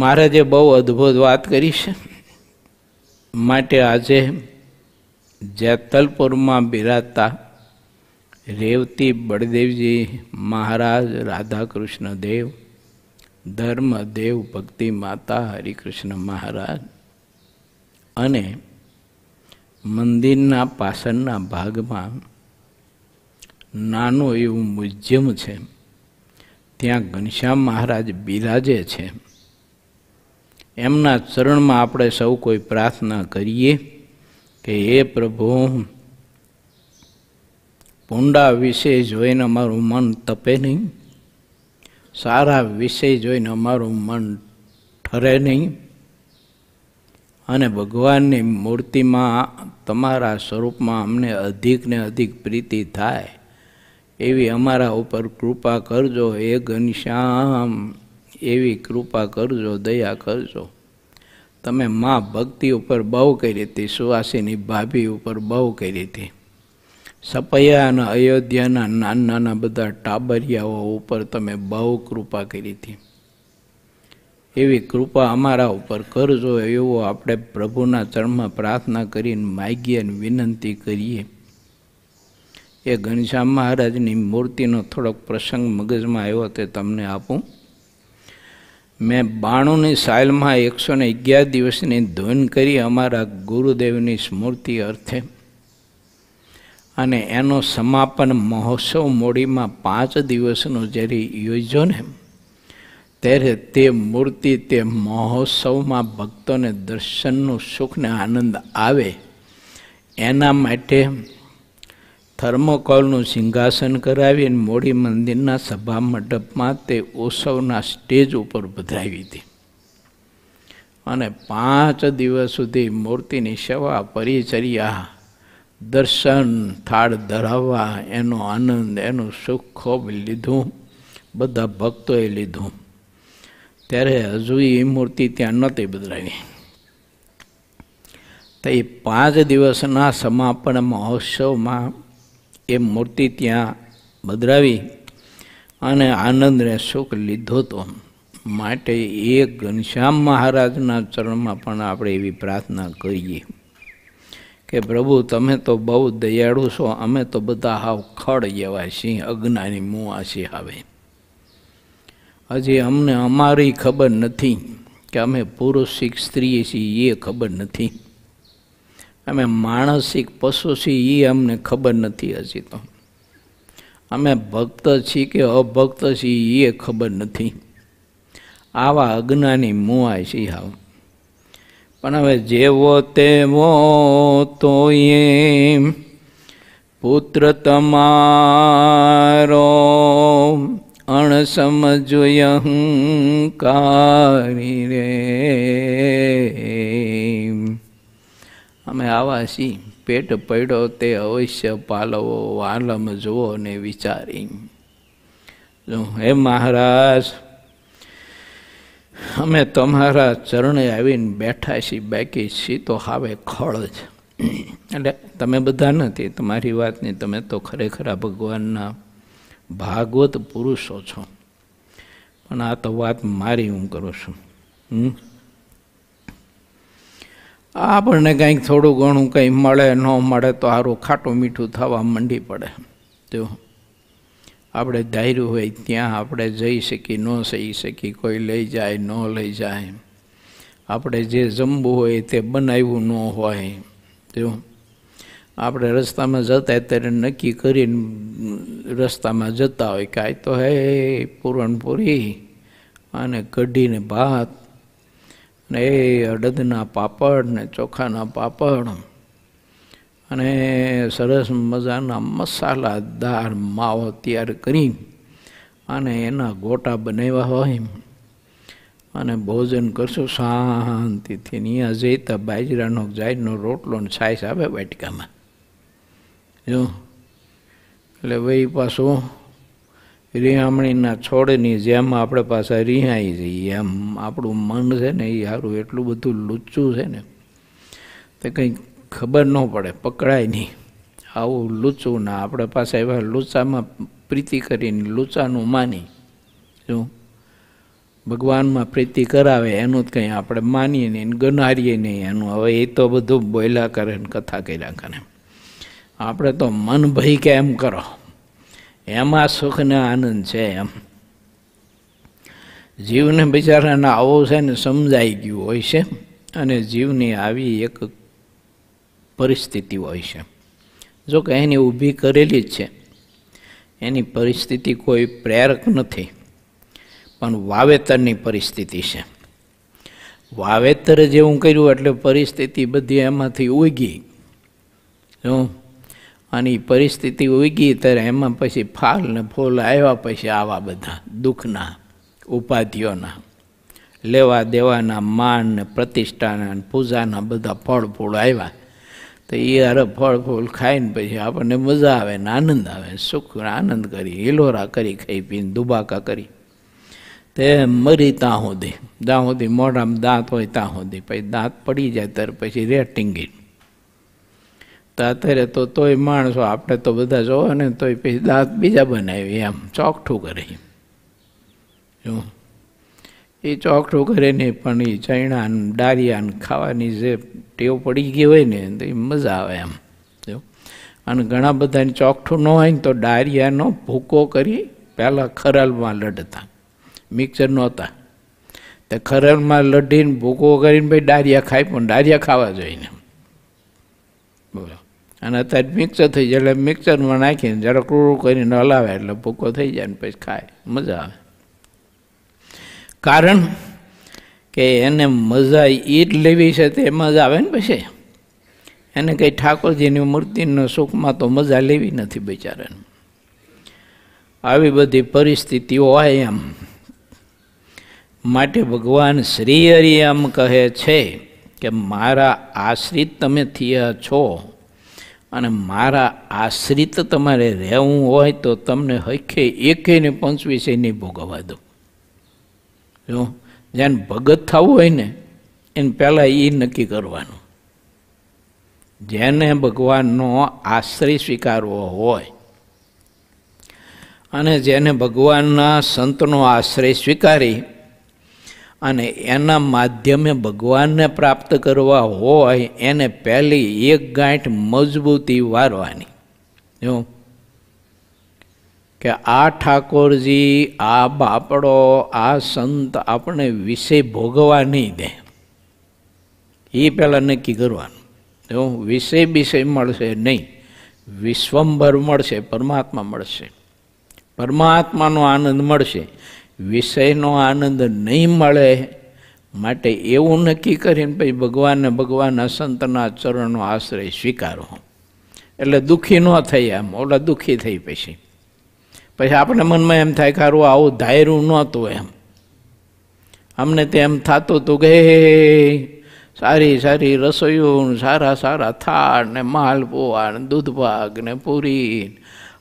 A: મહારાજે બહુ અદ્ભુત વાત કરી છે માટે આજે જેતલપુરમાં બિરાજતા રેવતી બળદેવજી મહારાજ રાધાકૃષ્ણ દેવ ધર્મ દેવ ભક્તિ માતા હરિકૃષ્ણ મહારાજ અને મંદિરના પાછળના ભાગમાં નાનું એવું મ્યુઝિયમ છે ત્યાં ઘનશ્યામ મહારાજ બિરાજે છે એમના ચરણમાં આપણે સૌ કોઈ પ્રાર્થના કરીએ કે હે પ્રભુ ભૂંડા વિષય જોઈને અમારું મન તપે નહીં સારા વિષય જોઈને અમારું મન ઠરે નહીં અને ભગવાનની મૂર્તિમાં તમારા સ્વરૂપમાં અમને અધિક ને અધિક પ્રીતિ થાય એવી અમારા ઉપર કૃપા કરજો એ ઘનશ્યામ એવી કૃપા કરજો દયા કરજો તમે મા ભક્તિ ઉપર બહુ કરી હતી સુવાસીની ભાભી ઉપર બહુ કરી હતી સપૈયા અને અયોધ્યાના નાના નાના બધા ટાબરિયાઓ ઉપર તમે બહુ કૃપા કરી હતી એવી કૃપા અમારા ઉપર કરજો એવો આપણે પ્રભુના ચરણમાં પ્રાર્થના કરીને માગીએ અને વિનંતી કરીએ એ ઘનશ્યામ મહારાજની મૂર્તિનો થોડોક પ્રસંગ મગજમાં આવ્યો તે તમને આપું મેં બાણુંની સાયલમાં એકસો ને અગિયાર દિવસની ધૂન કરી અમારા ગુરુદેવની સ્મૃતિ અર્થે અને એનો સમાપન મહોત્સવ મોડીમાં પાંચ દિવસનો જ્યારે યોજ્યો ને ત્યારે તે મૂર્તિ તે મહોત્સવમાં ભક્તોને દર્શનનું સુખને આનંદ આવે એના માટે થર્મોકોલનું સિંહાસન કરાવી અને મોડી મંદિરના સભા મંડપમાં તે ઉત્સવના સ્ટેજ ઉપર પધરાવી હતી અને પાંચ દિવસ સુધી મૂર્તિની સેવા પરિચર્યા દર્શન થાળ ધરાવવા એનો આનંદ એનું સુખ ખૂબ લીધું બધા ભક્તોએ લીધું ત્યારે હજુ એ મૂર્તિ ત્યાં નહોતી બદલાવી તો એ પાંચ દિવસના સમાપન મહોત્સવમાં એ મૂર્તિ ત્યાં બદલાવી અને આનંદને સુખ લીધો તો માટે એ ઘનશ્યામ મહારાજના ચરણમાં પણ આપણે એવી પ્રાર્થના કરીએ કે પ્રભુ તમે તો બહુ દયાળુ છો અમે તો બધા હાવ ખડ જેવા સિંહ અજ્ઞાની મુઆ આવે હજી અમને અમારી ખબર નથી કે અમે પુરુષિક સ્ત્રી છીએ એ ખબર નથી અમે માણસિક પશુ છીએ એ અમને ખબર નથી હજી તો અમે ભક્ત છીએ કે અભક્ત છીએ એ ખબર નથી આવા અજ્ઞાની મુવાય છે હાવ પણ હવે જેવો તેવો તો એ પુત્ર તમારો અણસમજોયહંકારી રે અમે આવા સી પેટ પડ્યો તે અવશ્ય પાલવો વાલમ જુઓ ને વિચારી હે મહારાજ અમે તમારા ચરણે આવીને બેઠા છીએ બાકી છીએ તો હાવે ખળ જ એટલે તમે બધા નથી તમારી વાતની તમે તો ખરેખર આ ભગવાનના ભાગવત પુરુષો છો પણ આ તો વાત મારી હું કરું છું આપણને કંઈક થોડું ઘણું કંઈ મળે ન મળે તો સારું ખાટું મીઠું થવા મંડી પડે તો આપણે ધાર્યું હોય ત્યાં આપણે જઈ શકીએ ન જઈ શકી કોઈ લઈ જાય ન લઈ જાય આપણે જે જમવું હોય તે બનાવ્યું ન હોય તો આપણે રસ્તામાં જતા ત્યારે નક્કી કરીને રસ્તામાં જતા હોય કાંઈ તો હે પૂરણપૂરી અને કઢીને ભાત ને એ અડદના પાપડ ને ચોખાના પાપડ અને સરસ મજાના મસાલાદાર માવો તૈયાર કરી અને એના ગોટા બનાવ્યા હોય અને ભોજન કરશું શાંતિથી ત્યાં જઈતા બાજરાનો જાયનો રોટલો ને છાશ આવે વાટકામાં જો એટલે ભાઈ પાછું રિહામણીના છોડની જેમ આપણે પાછા રિહાઈ જઈએ એમ આપણું મન છે ને એ સારું એટલું બધું લૂચ્ચું છે ને તે કંઈ ખબર ન પડે પકડાય નહીં આવું લૂચું ના આપણે પાસે એવા લૂચામાં પ્રીતિ કરીને લૂચાનું માની શું ભગવાનમાં પ્રીતિ કરાવે એનું જ કંઈ આપણે માનીએ નહીં ગણારીએ નહીં એનું હવે એ તો બધું બોયલા કરે ને કથા કર્યા કરે આપણે તો મન ભય કે એમ કરો એમાં સુખને આનંદ છે એમ જીવને બિચારાને આવો છે ને સમજાઈ ગયું હોય છે અને જીવની આવી એક પરિસ્થિતિ હોય છે જો કે એની ઊભી કરેલી જ છે એની પરિસ્થિતિ કોઈ પ્રેરક નથી પણ વાવેતરની પરિસ્થિતિ છે વાવેતર જેવું કર્યું એટલે પરિસ્થિતિ બધી એમાંથી ઉગી શું અને એ પરિસ્થિતિ ઉગી ત્યારે એમાં પછી ફાલ ને ફોલ આવ્યા પછી આવા બધા દુઃખના ઉપાધિઓના લેવા દેવાના માન ને પ્રતિષ્ઠાના ને પૂજાના બધા ફળ ફૂલ આવ્યા તો એ હારે ફળ ફૂલ ખાઈને પછી આપણને મજા આવે ને આનંદ આવે સુખ આનંદ કરી હિલોરા કરી ખાઈ પીને દુબાકા કરી તે મરી ત્યાં સુધી જ્યાં સુધી મોઢામાં દાંત હોય ત્યાં સુધી પછી દાંત પડી જાય ત્યારે પછી રેટિંગી દાંતે તો તોય માણસો આપણે તો બધા જોવો ને તોય પછી દાંત બીજા બનાવી એમ ચોકઠું કરી જો એ ચોકઠું કરે ને પણ એ ચૈણા ડારિયાને ખાવાની જે ટેવ પડી ગઈ હોય ને તો એ મજા આવે એમ જો અને ઘણા બધાને ચોકઠું ન હોય ને તો ડારિયાનો ભૂકો કરી પહેલાં ખરાલમાં લડતા મિક્સર નહોતા તો ખરાલમાં લડીને ભૂકો કરીને ભાઈ ડારિયા ખાય પણ ડારિયા ખાવા જોઈએ બોલો અને અત્યારે મિક્સર થઈ જાય એટલે મિક્સરમાં નાખીને જરા ક્રૂરું કરીને હલાવે એટલે ભૂકો થઈ જાય ને પછી ખાય મજા આવે કારણ કે એને મજા એ લેવી છે તે મજા આવે ને પછી એને કંઈ ઠાકોરજીની મૂર્તિના સુખમાં તો મજા લેવી નથી બિચારાને આવી બધી પરિસ્થિતિઓ હોય એમ માટે ભગવાન શ્રી હરિ એમ કહે છે કે મારા આશ્રિત તમે થયા છો અને મારા આશ્રિત તમારે રહેવું હોય તો તમને હખે એકેને પંચ વિષય નહીં ભોગવવા દો જો જેને ભગત થવું હોય ને એને પહેલાં એ નક્કી કરવાનું જેને ભગવાનનો આશ્રય સ્વીકારવો હોય અને જેને ભગવાનના સંતનો આશ્રય સ્વીકારી અને એના માધ્યમે ભગવાનને પ્રાપ્ત કરવા હોય એને પહેલી એક ગાંઠ મજબૂતી વારવાની જો કે આ ઠાકોરજી આ બાપડો આ સંત આપણે વિષય ભોગવા નહીં દે એ પહેલાં નક્કી કરવાનું જો વિષય વિષય મળશે નહીં વિશ્વંભર મળશે પરમાત્મા મળશે પરમાત્માનો આનંદ મળશે વિષયનો આનંદ નહીં મળે માટે એવું નક્કી કરીને પછી ભગવાનને ભગવાનના સંતના ચરણનો આશ્રય સ્વીકારો એટલે દુઃખી ન થઈ આમ ઓલા દુઃખી થઈ પછી પછી આપણે મનમાં એમ થાય કે આવું ધાયરું નહોતું એમ અમને તે એમ થતું હતું કે સારી સારી રસોઈઓ સારા સારા થાળ ને માલપોવા ને દૂધભાગ ને પૂરી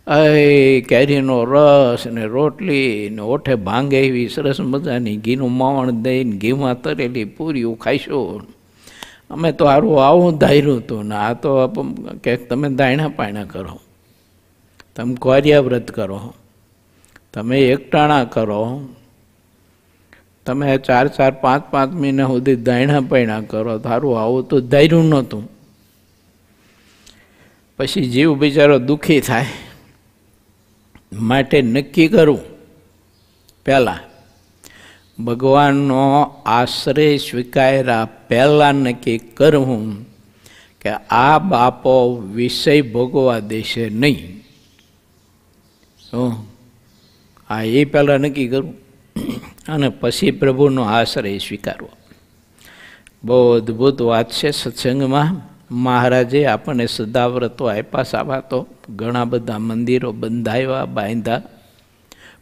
A: એ કેરીનો રસ ને રોટલી ને ઓઠે ભાંગ એવી સરસ મજાની ઘીનું માવણ દઈને ઘીમાં તરેલી પૂરીઓ ખાઈશું અમે તો સારું આવું ધાર્યું હતું ને આ તો કે તમે દાયણા પાયણા કરો તમે કોરિયા વ્રત કરો તમે એકટાણા કરો તમે ચાર ચાર પાંચ પાંચ મહિના સુધી દાયણા પાયણા કરો તારું આવું તો ધાર્યું નહોતું પછી જીવ બિચારો દુઃખી થાય માટે નક્કી કરું પહેલાં ભગવાનનો આશ્રય સ્વીકાર્યા પહેલાં નક્કી કરવું કે આ બાપો વિષય ભોગવા દેશે નહીં હા એ પહેલાં નક્કી કરું અને પછી પ્રભુનો આશ્રય સ્વીકારવો બહુ અદ્ભુત વાત છે સત્સંગમાં મહારાજે આપણને સદાવ્રતો આપ્યા સાવા તો ઘણા બધા મંદિરો બંધાવ્યા બાંધ્યા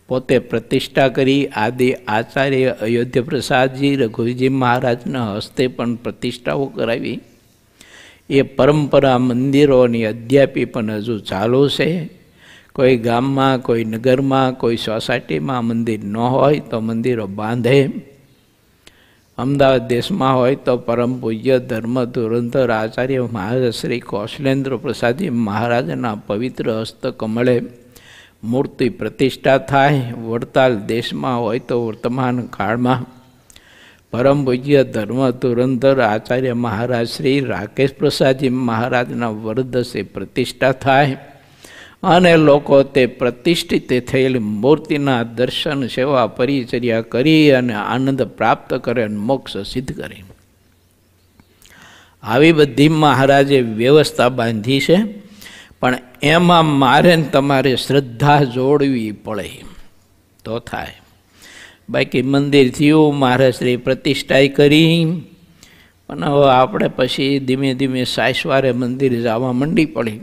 A: પોતે પ્રતિષ્ઠા કરી આદિ આચાર્ય અયોધ્યા પ્રસાદજી રઘુજી મહારાજના હસ્તે પણ પ્રતિષ્ઠાઓ કરાવી એ પરંપરા મંદિરોની અધ્યાપી પણ હજુ ચાલુ છે કોઈ ગામમાં કોઈ નગરમાં કોઈ સોસાયટીમાં મંદિર ન હોય તો મંદિરો બાંધે અમદાવાદ દેશમાં હોય તો પરમ પૂજ્ય ધર્મ ધુરંધર આચાર્ય મહારાજ શ્રી કૌશલેન્દ્ર પ્રસાદજી મહારાજના પવિત્ર હસ્તકમળે મૂર્તિ પ્રતિષ્ઠા થાય વડતાલ દેશમાં હોય તો વર્તમાન કાળમાં પરમ પૂજ્ય ધર્મ ધુરંધર આચાર્ય મહારાજ શ્રી રાકેશ પ્રસાદજી મહારાજના વરદસે પ્રતિષ્ઠા થાય અને લોકો તે પ્રતિષ્ઠિત થયેલી મૂર્તિના દર્શન સેવા પરિચર્યા કરી અને આનંદ પ્રાપ્ત કરે અને મોક્ષ સિદ્ધ કરે આવી બધી મહારાજે વ્યવસ્થા બાંધી છે પણ એમાં મારે તમારે શ્રદ્ધા જોડવી પડે તો થાય બાકી મંદિર થયું મહારાજશ્રી પ્રતિષ્ઠા કરી પણ હવે આપણે પછી ધીમે ધીમે સાસવારે મંદિર જવા મંડી પડી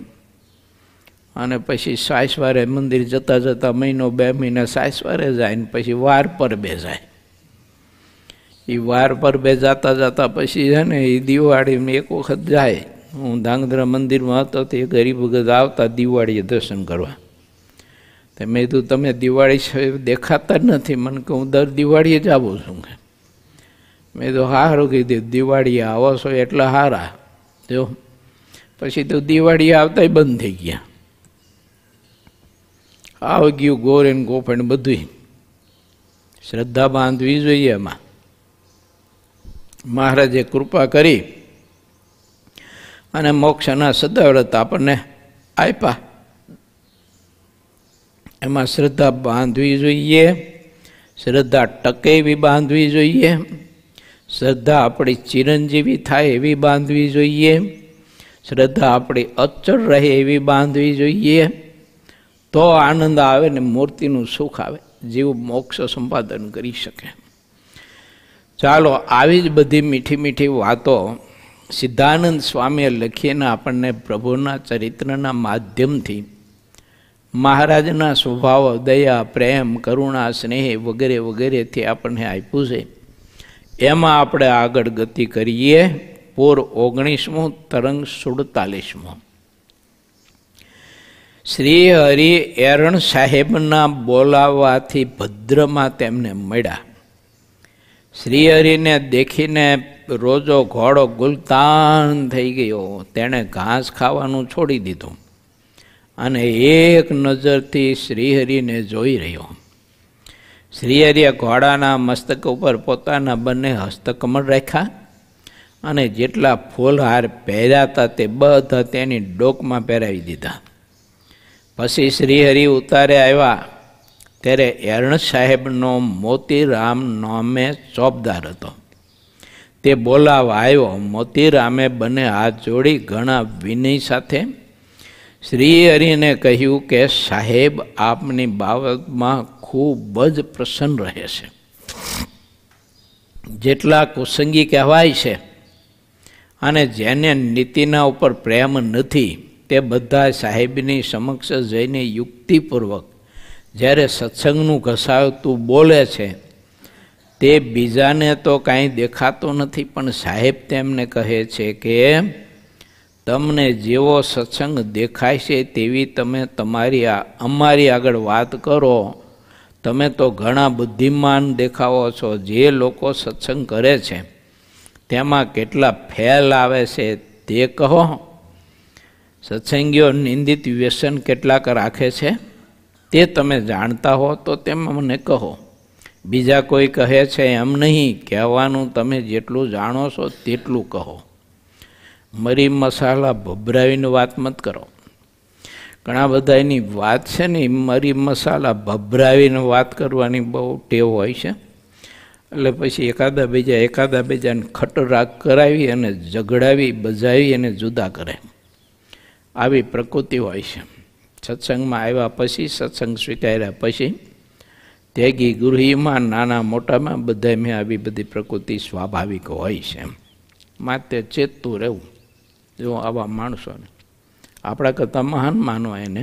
A: અને પછી સાસવારે મંદિર જતા જતા મહિનો બે મહિના સાસવારે જાય ને પછી વાર પર બે જાય એ વાર પર બે જતા જતા પછી છે ને એ દિવાળીમાં એક વખત જાય હું ધાંગધ્રા મંદિરમાં હતો તો એ ગરીબ વખત આવતા દિવાળીએ દર્શન કરવા તે મેં કીધું તમે દિવાળી દેખાતા જ નથી મને કે હું દર દિવાળીએ જ આવું છું કે મેં તો સારું કીધું દિવાળીએ આવો છો એટલે સારા જો પછી તો દિવાળી આવતાય બંધ થઈ ગયા આવગ્યું ગોર એન ગોપણ બધું શ્રદ્ધા બાંધવી જોઈએ એમાં મહારાજે કૃપા કરી અને મોક્ષના સદાવ્રત આપણને આપ્યા એમાં શ્રદ્ધા બાંધવી જોઈએ શ્રદ્ધા ટકે એવી બાંધવી જોઈએ શ્રદ્ધા આપણી ચિરંજીવી થાય એવી બાંધવી જોઈએ શ્રદ્ધા આપણી અચળ રહે એવી બાંધવી જોઈએ તો આનંદ આવે ને મૂર્તિનું સુખ આવે જેવું મોક્ષ સંપાદન કરી શકે ચાલો આવી જ બધી મીઠી મીઠી વાતો સિદ્ધાનંદ સ્વામીએ લખીને આપણને પ્રભુના ચરિત્રના માધ્યમથી મહારાજના સ્વભાવ દયા પ્રેમ કરુણા સ્નેહ વગેરે વગેરેથી આપણને આપ્યું છે એમાં આપણે આગળ ગતિ કરીએ પૂર ઓગણીસમું તરંગ સુડતાલીસમું શ્રી હરિ એરણ સાહેબના બોલાવાથી ભદ્રમાં તેમને મળ્યા શ્રીહરિને દેખીને રોજો ઘોડો ગુલતાન થઈ ગયો તેણે ઘાસ ખાવાનું છોડી દીધું અને એક નજરથી શ્રીહરિને જોઈ રહ્યો શ્રીહરિએ ઘોડાના મસ્તક ઉપર પોતાના બંને હસ્તકમળ રાખ્યા અને જેટલા ફૂલહાર પહેર્યા હતા તે બધા તેની ડોકમાં પહેરાવી દીધા પછી શ્રીહરિ ઉતારે આવ્યા ત્યારે એરણ સાહેબનો મોતીરામ નામે ચોપદાર હતો તે બોલાવા આવ્યો મોતીરામે બંને હાથ જોડી ઘણા વિનય સાથે શ્રીહરિને કહ્યું કે સાહેબ આપની બાબતમાં ખૂબ જ પ્રસન્ન રહે છે જેટલા કુસંગી કહેવાય છે અને જેને નીતિના ઉપર પ્રેમ નથી તે બધા સાહેબની સમક્ષ જઈને યુક્તિપૂર્વક જ્યારે સત્સંગનું ઘસાવતું બોલે છે તે બીજાને તો કાંઈ દેખાતો નથી પણ સાહેબ તેમને કહે છે કે તમને જેવો સત્સંગ દેખાય છે તેવી તમે તમારી અમારી આગળ વાત કરો તમે તો ઘણા બુદ્ધિમાન દેખાવો છો જે લોકો સત્સંગ કરે છે તેમાં કેટલા ફેલ આવે છે તે કહો સત્સંગીઓ નિંદિત વ્યસન કેટલાક રાખે છે તે તમે જાણતા હો તો તેમ મને કહો બીજા કોઈ કહે છે એમ નહીં કહેવાનું તમે જેટલું જાણો છો તેટલું કહો મરી મસાલા ભભરાવીને વાત મત કરો ઘણા બધા એની વાત છે ને મરી મસાલા ભભરાવીને વાત કરવાની બહુ ટેવ હોય છે એટલે પછી એકાદા બીજા એકાદા બીજાને ખટરાગ કરાવી અને ઝઘડાવી બજાવી અને જુદા કરે આવી પ્રકૃતિ હોય છે સત્સંગમાં આવ્યા પછી સત્સંગ સ્વીકાર્યા પછી ત્યાગી ગૃહીમાં નાના મોટામાં બધા મેં આવી બધી પ્રકૃતિ સ્વાભાવિક હોય છે માટે ચેતતું રહેવું જો આવા માણસોને આપણા કરતાં મહાન માનો એને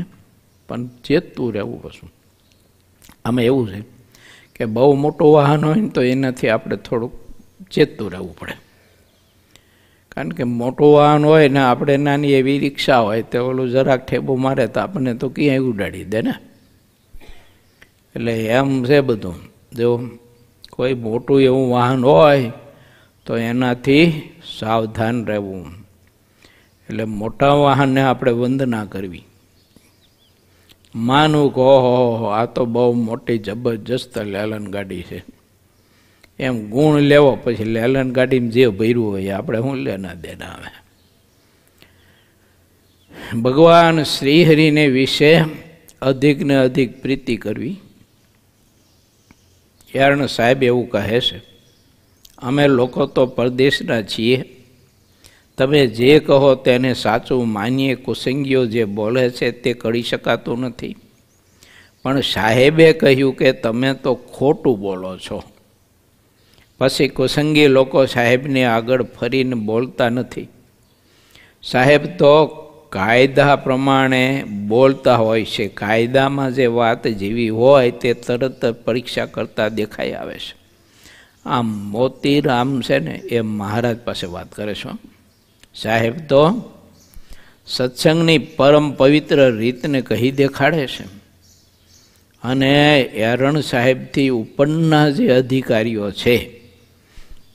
A: પણ ચેતતું રહેવું પશું આમાં એવું છે કે બહુ મોટું વાહન હોય ને તો એનાથી આપણે થોડુંક ચેતતું રહેવું પડે કારણ કે મોટું વાહન હોય ને આપણે નાની એવી રિક્ષા હોય તે ઓલું જરાક ઠેબો મારે તો આપણને તો ક્યાંય ઉડાડી દે ને એટલે એમ છે બધું જો કોઈ મોટું એવું વાહન હોય તો એનાથી સાવધાન રહેવું એટલે મોટા વાહનને આપણે વંદના કરવી માનું કહો આ તો બહુ મોટી જબરજસ્ત લેલન ગાડી છે એમ ગુણ લેવો પછી લેલન ગાડીમાં જે ભર્યું હોય આપણે શું લેના દેના આવે ભગવાન શ્રીહરિને વિશે અધિકને અધિક પ્રીતિ કરવી યારણ સાહેબ એવું કહે છે અમે લોકો તો પરદેશના છીએ તમે જે કહો તેને સાચું માનીએ કુસંગીઓ જે બોલે છે તે કરી શકાતું નથી પણ સાહેબે કહ્યું કે તમે તો ખોટું બોલો છો પછી કુસંગી લોકો સાહેબને આગળ ફરીને બોલતા નથી સાહેબ તો કાયદા પ્રમાણે બોલતા હોય છે કાયદામાં જે વાત જેવી હોય તે તરત પરીક્ષા કરતા દેખાઈ આવે છે આમ મોતીરામ છે ને એ મહારાજ પાસે વાત કરે છો સાહેબ તો સત્સંગની પરમ પવિત્ર રીતને કહી દેખાડે છે અને એરણ સાહેબથી ઉપરના જે અધિકારીઓ છે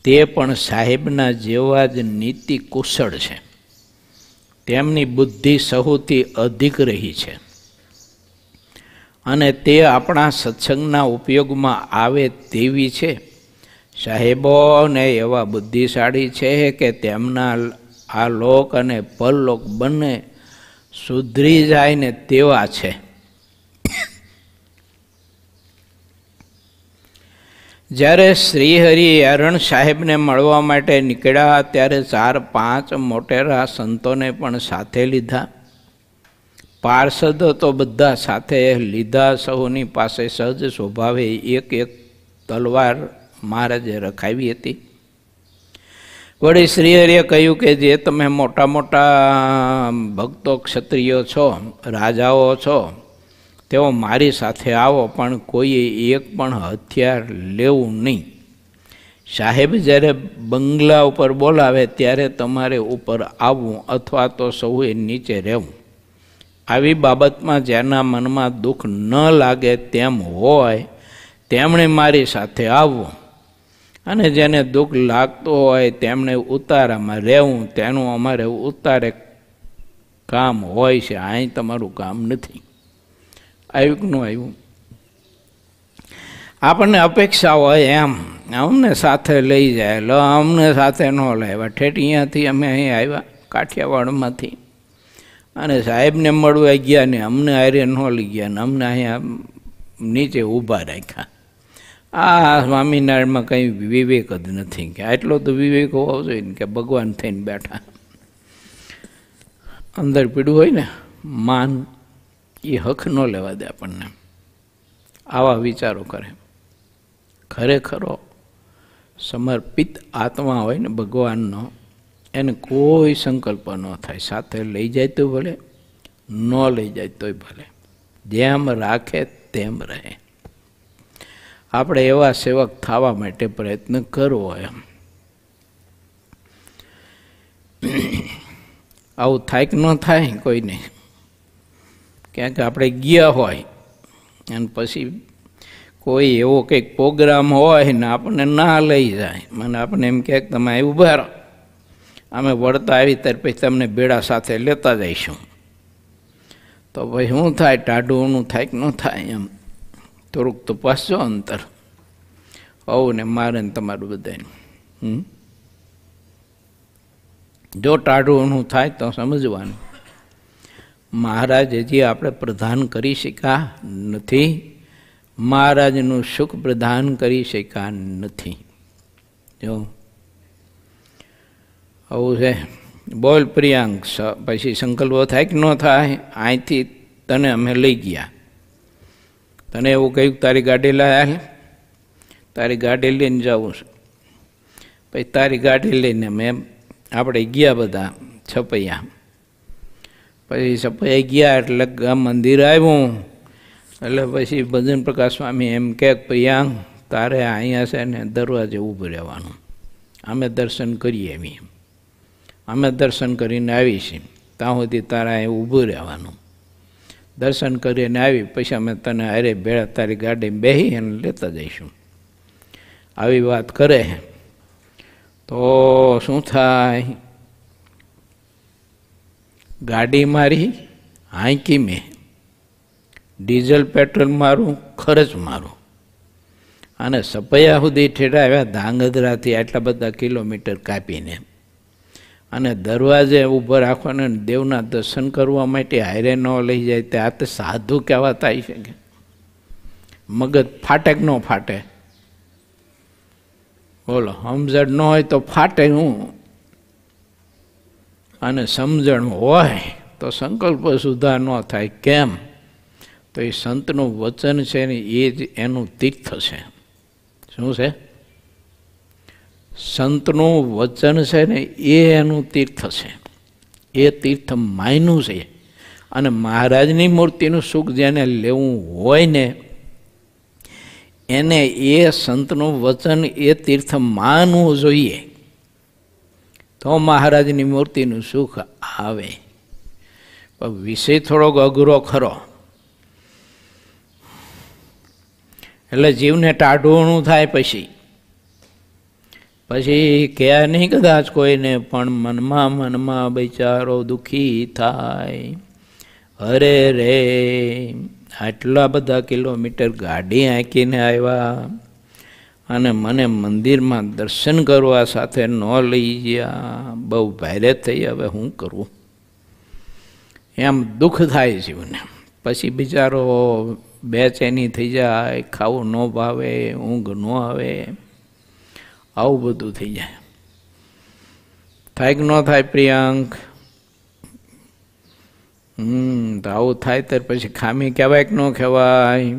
A: તે પણ સાહેબના જેવા જ નીતિ કુશળ છે તેમની બુદ્ધિ સહુથી અધિક રહી છે અને તે આપણા સત્સંગના ઉપયોગમાં આવે તેવી છે સાહેબોને એવા બુદ્ધિશાળી છે કે તેમના આ લોક અને પરલોક બંને સુધરી જાય ને તેવા છે જ્યારે શ્રીહરિ અરણ સાહેબને મળવા માટે નીકળ્યા ત્યારે ચાર પાંચ મોટેરા સંતોને પણ સાથે લીધા પાર્ષદો તો બધા સાથે લીધા સૌની પાસે સહજ સ્વભાવે એક એક તલવાર મહારાજે રખાવી હતી વળી શ્રીહરિએ કહ્યું કે જે તમે મોટા મોટા ભક્તો ક્ષત્રિયો છો રાજાઓ છો તેઓ મારી સાથે આવો પણ કોઈએ એક પણ હથિયાર લેવું નહીં સાહેબ જ્યારે બંગલા ઉપર બોલાવે ત્યારે તમારે ઉપર આવવું અથવા તો સૌએ નીચે રહેવું આવી બાબતમાં જેના મનમાં દુઃખ ન લાગે તેમ હોય તેમણે મારી સાથે આવવું અને જેને દુઃખ લાગતું હોય તેમણે ઉતારામાં રહેવું તેનું અમારે ઉતારે કામ હોય છે અહીં તમારું કામ નથી આવ્યું ન આવ્યું આપણને અપેક્ષા હોય એમ અમને સાથે લઈ જાય લ અમને સાથે ન લાવ્યા ઠેઠ અહીંયાથી અમે અહીં આવ્યા કાઠિયાવાડમાંથી અને સાહેબને મળવા ગયા ને અમને આરે ન લઈ ગયા ને અમને અહીંયા નીચે ઊભા રાખ્યા આ સ્વામિનારાયણમાં કંઈ વિવેક જ નથી કે આટલો તો વિવેક હોવો જોઈએ ને કે ભગવાન થઈને બેઠા અંદર પીડું હોય ને માન એ હક ન લેવા દે આપણને આવા વિચારો કરે ખરેખરો સમર્પિત આત્મા હોય ને ભગવાનનો એને કોઈ સંકલ્પ ન થાય સાથે લઈ જાય તો ભલે ન લઈ જાય તોય ભલે જેમ રાખે તેમ રહે આપણે એવા સેવક થવા માટે પ્રયત્ન કરવો એમ આવું થાય કે ન થાય કોઈ નહીં ક્યાંક આપણે ગયા હોય અને પછી કોઈ એવો કંઈક પ્રોગ્રામ હોય ને આપણને ના લઈ જાય મને આપણને એમ ક્યાંક કે તમે ઊભા રહો અમે વળતા આવી ત્યારે પછી તમને બેડા સાથે લેતા જઈશું તો ભાઈ શું થાય ટાઢુંનું થાય કે ન થાય એમ થોડુંક તો પાસજો અંતર આવું ને મારે ને તમારું બધાને જો ટાઢુંનું થાય તો સમજવાનું મહારાજ હજી આપણે પ્રધાન કરી શક્યા નથી મહારાજનું સુખ પ્રધાન કરી શક્યા નથી જો આવું છે બોલ પ્રિયાંક પછી સંકલ્પ થાય કે ન થાય અહીંથી તને અમે લઈ ગયા તને એવું કહ્યું તારી ગાડી લાયા તારી ગાડી લઈને જવું છે પછી તારી ગાડી લઈને મેં આપણે ગયા બધા છપૈયા પછી સફાઈ ગયા એટલે ગામ મંદિર આવ્યું એટલે પછી ભજન પ્રકાશ સ્વામી એમ કે પ્રિયાંગ તારે અહીંયા છે ને દરવાજે ઊભું રહેવાનું અમે દર્શન કરીએ એમ અમે દર્શન કરીને આવીશું ત્યાં સુધી તારા અહીં ઊભું રહેવાનું દર્શન કરીને આવી પછી અમે તને અરે ભેળા તારી ગાડી બેહી અને લેતા જઈશું આવી વાત કરે તો શું થાય ગાડી મારી હાંકી મેં ડીઝલ પેટ્રોલ મારું ખર્ચ મારું અને સપૈયા સુધી ઠેરાવ્યા ધાંગધ્રાથી આટલા બધા કિલોમીટર કાપીને અને દરવાજે ઊભો રાખવાનો દેવના દર્શન કરવા માટે હારે ન લઈ જાય તે આ તો સાધુ કહેવા થાય છે કે મગજ ફાટક ન ફાટે બોલો હમઝડ ન હોય તો ફાટે હું અને સમજણ હોય તો સંકલ્પ સુધાર ન થાય કેમ તો એ સંતનું વચન છે ને એ જ એનું તીર્થ છે શું છે સંતનું વચન છે ને એ એનું તીર્થ છે એ તીર્થ માયનું છે અને મહારાજની મૂર્તિનું સુખ જેને લેવું હોય ને એને એ સંતનું વચન એ તીર્થ માનવું જોઈએ તો મહારાજની મૂર્તિનું સુખ આવે પણ વિષય થોડોક અઘરો ખરો એટલે જીવને ટાઢોણું થાય પછી પછી કહે નહીં કદાચ કોઈને પણ મનમાં મનમાં બિચારો દુઃખી થાય અરે રે આટલા બધા કિલોમીટર ગાડી આંકીને આવ્યા અને મને મંદિરમાં દર્શન કરવા સાથે ન લઈ ગયા બહુ ભારે થઈ હવે હું કરું એમ દુઃખ થાય જીવને પછી બિચારો બેચેની થઈ જાય ખાવું ન ભાવે ઊંઘ ન આવે આવું બધું થઈ જાય થાય કે ન થાય પ્રિયાંક હમ તો આવું થાય ત્યારે પછી ખામી કહેવાય કે ન કહેવાય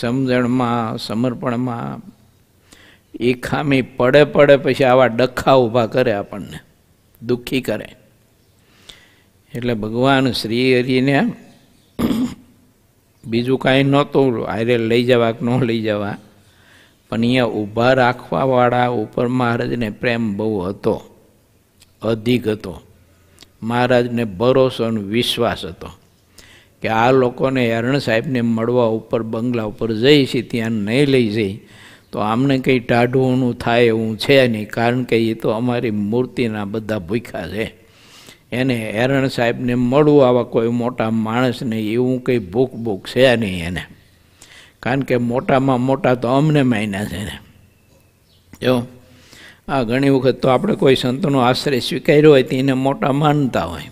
A: સમજણમાં સમર્પણમાં એ ખામી પડે પડે પછી આવા ડખા ઊભા કરે આપણને દુઃખી કરે એટલે ભગવાન શ્રી હરિને બીજું કાંઈ નહોતું આયરે લઈ જવા કે ન લઈ જવા પણ અહીંયા ઊભા રાખવાવાળા ઉપર મહારાજને પ્રેમ બહુ હતો અધિક હતો મહારાજને ભરોસો અને વિશ્વાસ હતો કે આ લોકોને હરણ સાહેબને મળવા ઉપર બંગલા ઉપર જઈ ત્યાં નહીં લઈ જઈ તો આમને કંઈ ટાઢુંનું થાય એવું છે નહીં કારણ કે એ તો અમારી મૂર્તિના બધા ભૂખ્યા છે એને હેરણ સાહેબને મળવું આવા કોઈ મોટા માણસને એવું કંઈ ભૂખ ભૂખ છે નહીં એને કારણ કે મોટામાં મોટા તો અમને માન્યા છે ને જો આ ઘણી વખત તો આપણે કોઈ સંતનો આશ્રય સ્વીકાર્યો હોય તો એને મોટા માનતા હોય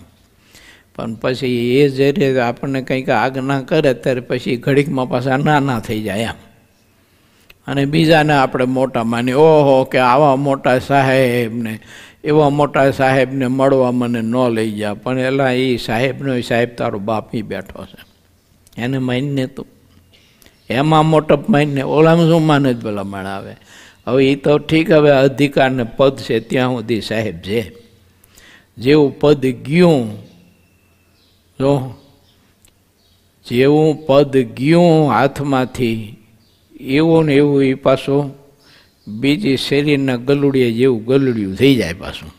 A: પણ પછી એ જ્યારે આપણને કંઈક આજ્ઞા કરે ત્યારે પછી ઘડીકમાં પાછા નાના થઈ જાય એમ અને બીજાને આપણે મોટા માની ઓહો કે આવા મોટા સાહેબને એવા મોટા સાહેબને મળવા મને ન લઈ જા પણ એલા એ સાહેબનો સાહેબ તારો બાપી બેઠો છે એને માનીને તો એમાં મોટપ માનીને ઓલામાં શું માને જ ભલા મણાવે હવે એ તો ઠીક હવે અધિકારને પદ છે ત્યાં સુધી સાહેબ છે જેવું પદ ગયું જો જેવું પદ ગયું હાથમાંથી એવો ને એવું એ પાછો બીજી શેરીના ગલુડીએ જેવું ગલુડિયું થઈ જાય પાછું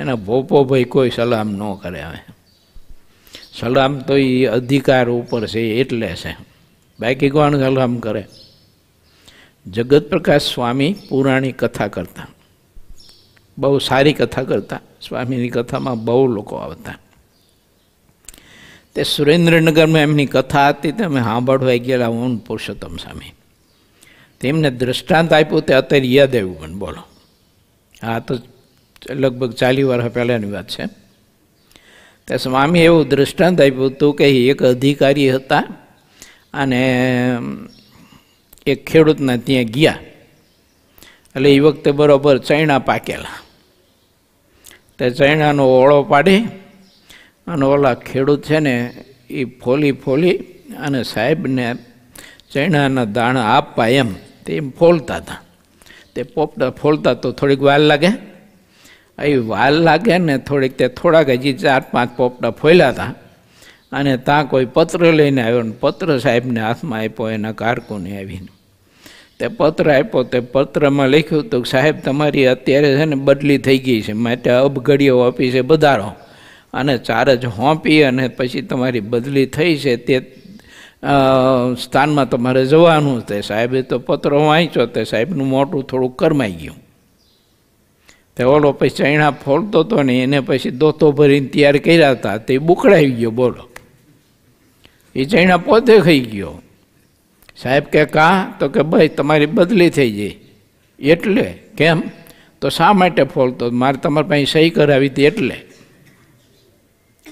A: એના ભોપો ભાઈ કોઈ સલામ ન કરે હવે સલામ તો એ અધિકાર ઉપર છે એટલે છે બાકી કોણ સલામ કરે જગત પ્રકાશ સ્વામી પુરાણી કથા કરતા બહુ સારી કથા કરતા સ્વામીની કથામાં બહુ લોકો આવતા તે સુરેન્દ્રનગરમાં એમની કથા હતી તમે સાંભળવા ગયેલા ઓન પુરુષોત્તમ સ્વામી તેમને દ્રષ્ટાંત આપ્યું તે અત્યારે યાદ આવ્યું મને બોલો આ તો લગભગ ચાલી વર્ષ પહેલાંની વાત છે તે સ્વામી એવું દ્રષ્ટાંત આપ્યું હતું કે એક અધિકારી હતા અને એક ખેડૂતના ત્યાં ગયા એટલે એ વખતે બરાબર ચૈણા પાકેલા તે ચૈણાનો ઓળો પાડી અને ઓલા ખેડૂત છે ને એ ફોલી ફોલી અને સાહેબને ચૈણાના દાણા આપવા એમ તે એમ ફોલતા હતા તે પોપડા ફોલતા તો થોડીક વાર લાગે એ વાર લાગે ને થોડીક તે થોડાક હજી ચાર પાંચ પોપડા ફોલ્યા હતા અને ત્યાં કોઈ પત્ર લઈને આવ્યો ને પત્ર સાહેબને હાથમાં આપ્યો એના કારકુને આવીને તે પત્ર આપ્યો તે પત્રમાં લખ્યું હતું સાહેબ તમારી અત્યારે છે ને બદલી થઈ ગઈ છે માટે અબઘડીઓ ઓફિસે બધારો અને ચાર જ હોંપી અને પછી તમારી બદલી થઈ છે તે સ્થાનમાં તમારે જવાનું તે સાહેબે તો પત્ર વાંચ્યો તે સાહેબનું મોટું થોડું કરમાઈ ગયું તે ઓલો પછી ચૈણા ફોલતો હતો ને એને પછી દોતો ભરીને તૈયાર કર્યા હતા તે બુકડાઈ ગયો બોલો એ ચૈણા પોતે ખાઈ ગયો સાહેબ કે કા તો કે ભાઈ તમારી બદલી થઈ જાય એટલે કેમ તો શા માટે ફોલતો મારે તમારે પાસે સહી કરાવી હતી એટલે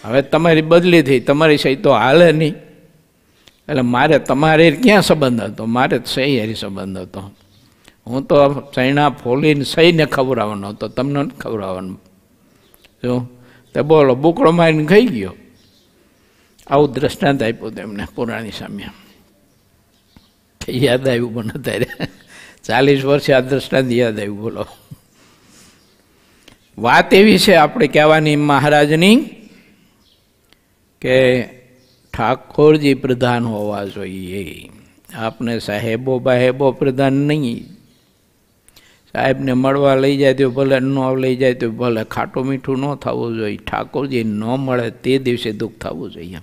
A: હવે તમારી બદલી થઈ તમારી સહી તો હાલે નહીં એટલે મારે તમારે ક્યાં સંબંધ હતો મારે સહી હારી સંબંધ હતો હું તો સૈણા ફોલીને સહીને ખવડાવવાનો હતો તમને ખવડાવવાનો જો તે બોલો બુકડો મારીને ખાઈ ગયો આવું દ્રષ્ટાંત આપ્યું તેમને પુરાણી સામે યાદ આવ્યું પણ અત્યારે ચાલીસ વર્ષે આ દ્રષ્ટાંત યાદ આવ્યું બોલો વાત એવી છે આપણે કહેવાની મહારાજની કે ઠાકોરજી પ્રધાન હોવા જોઈએ આપને સાહેબો બાહેબો પ્રધાન નહીં સાહેબને મળવા લઈ જાય તો ભલે ન લઈ જાય તો ભલે ખાટું મીઠું ન થવું જોઈએ ઠાકોરજી ન મળે તે દિવસે દુઃખ થવું જોઈએ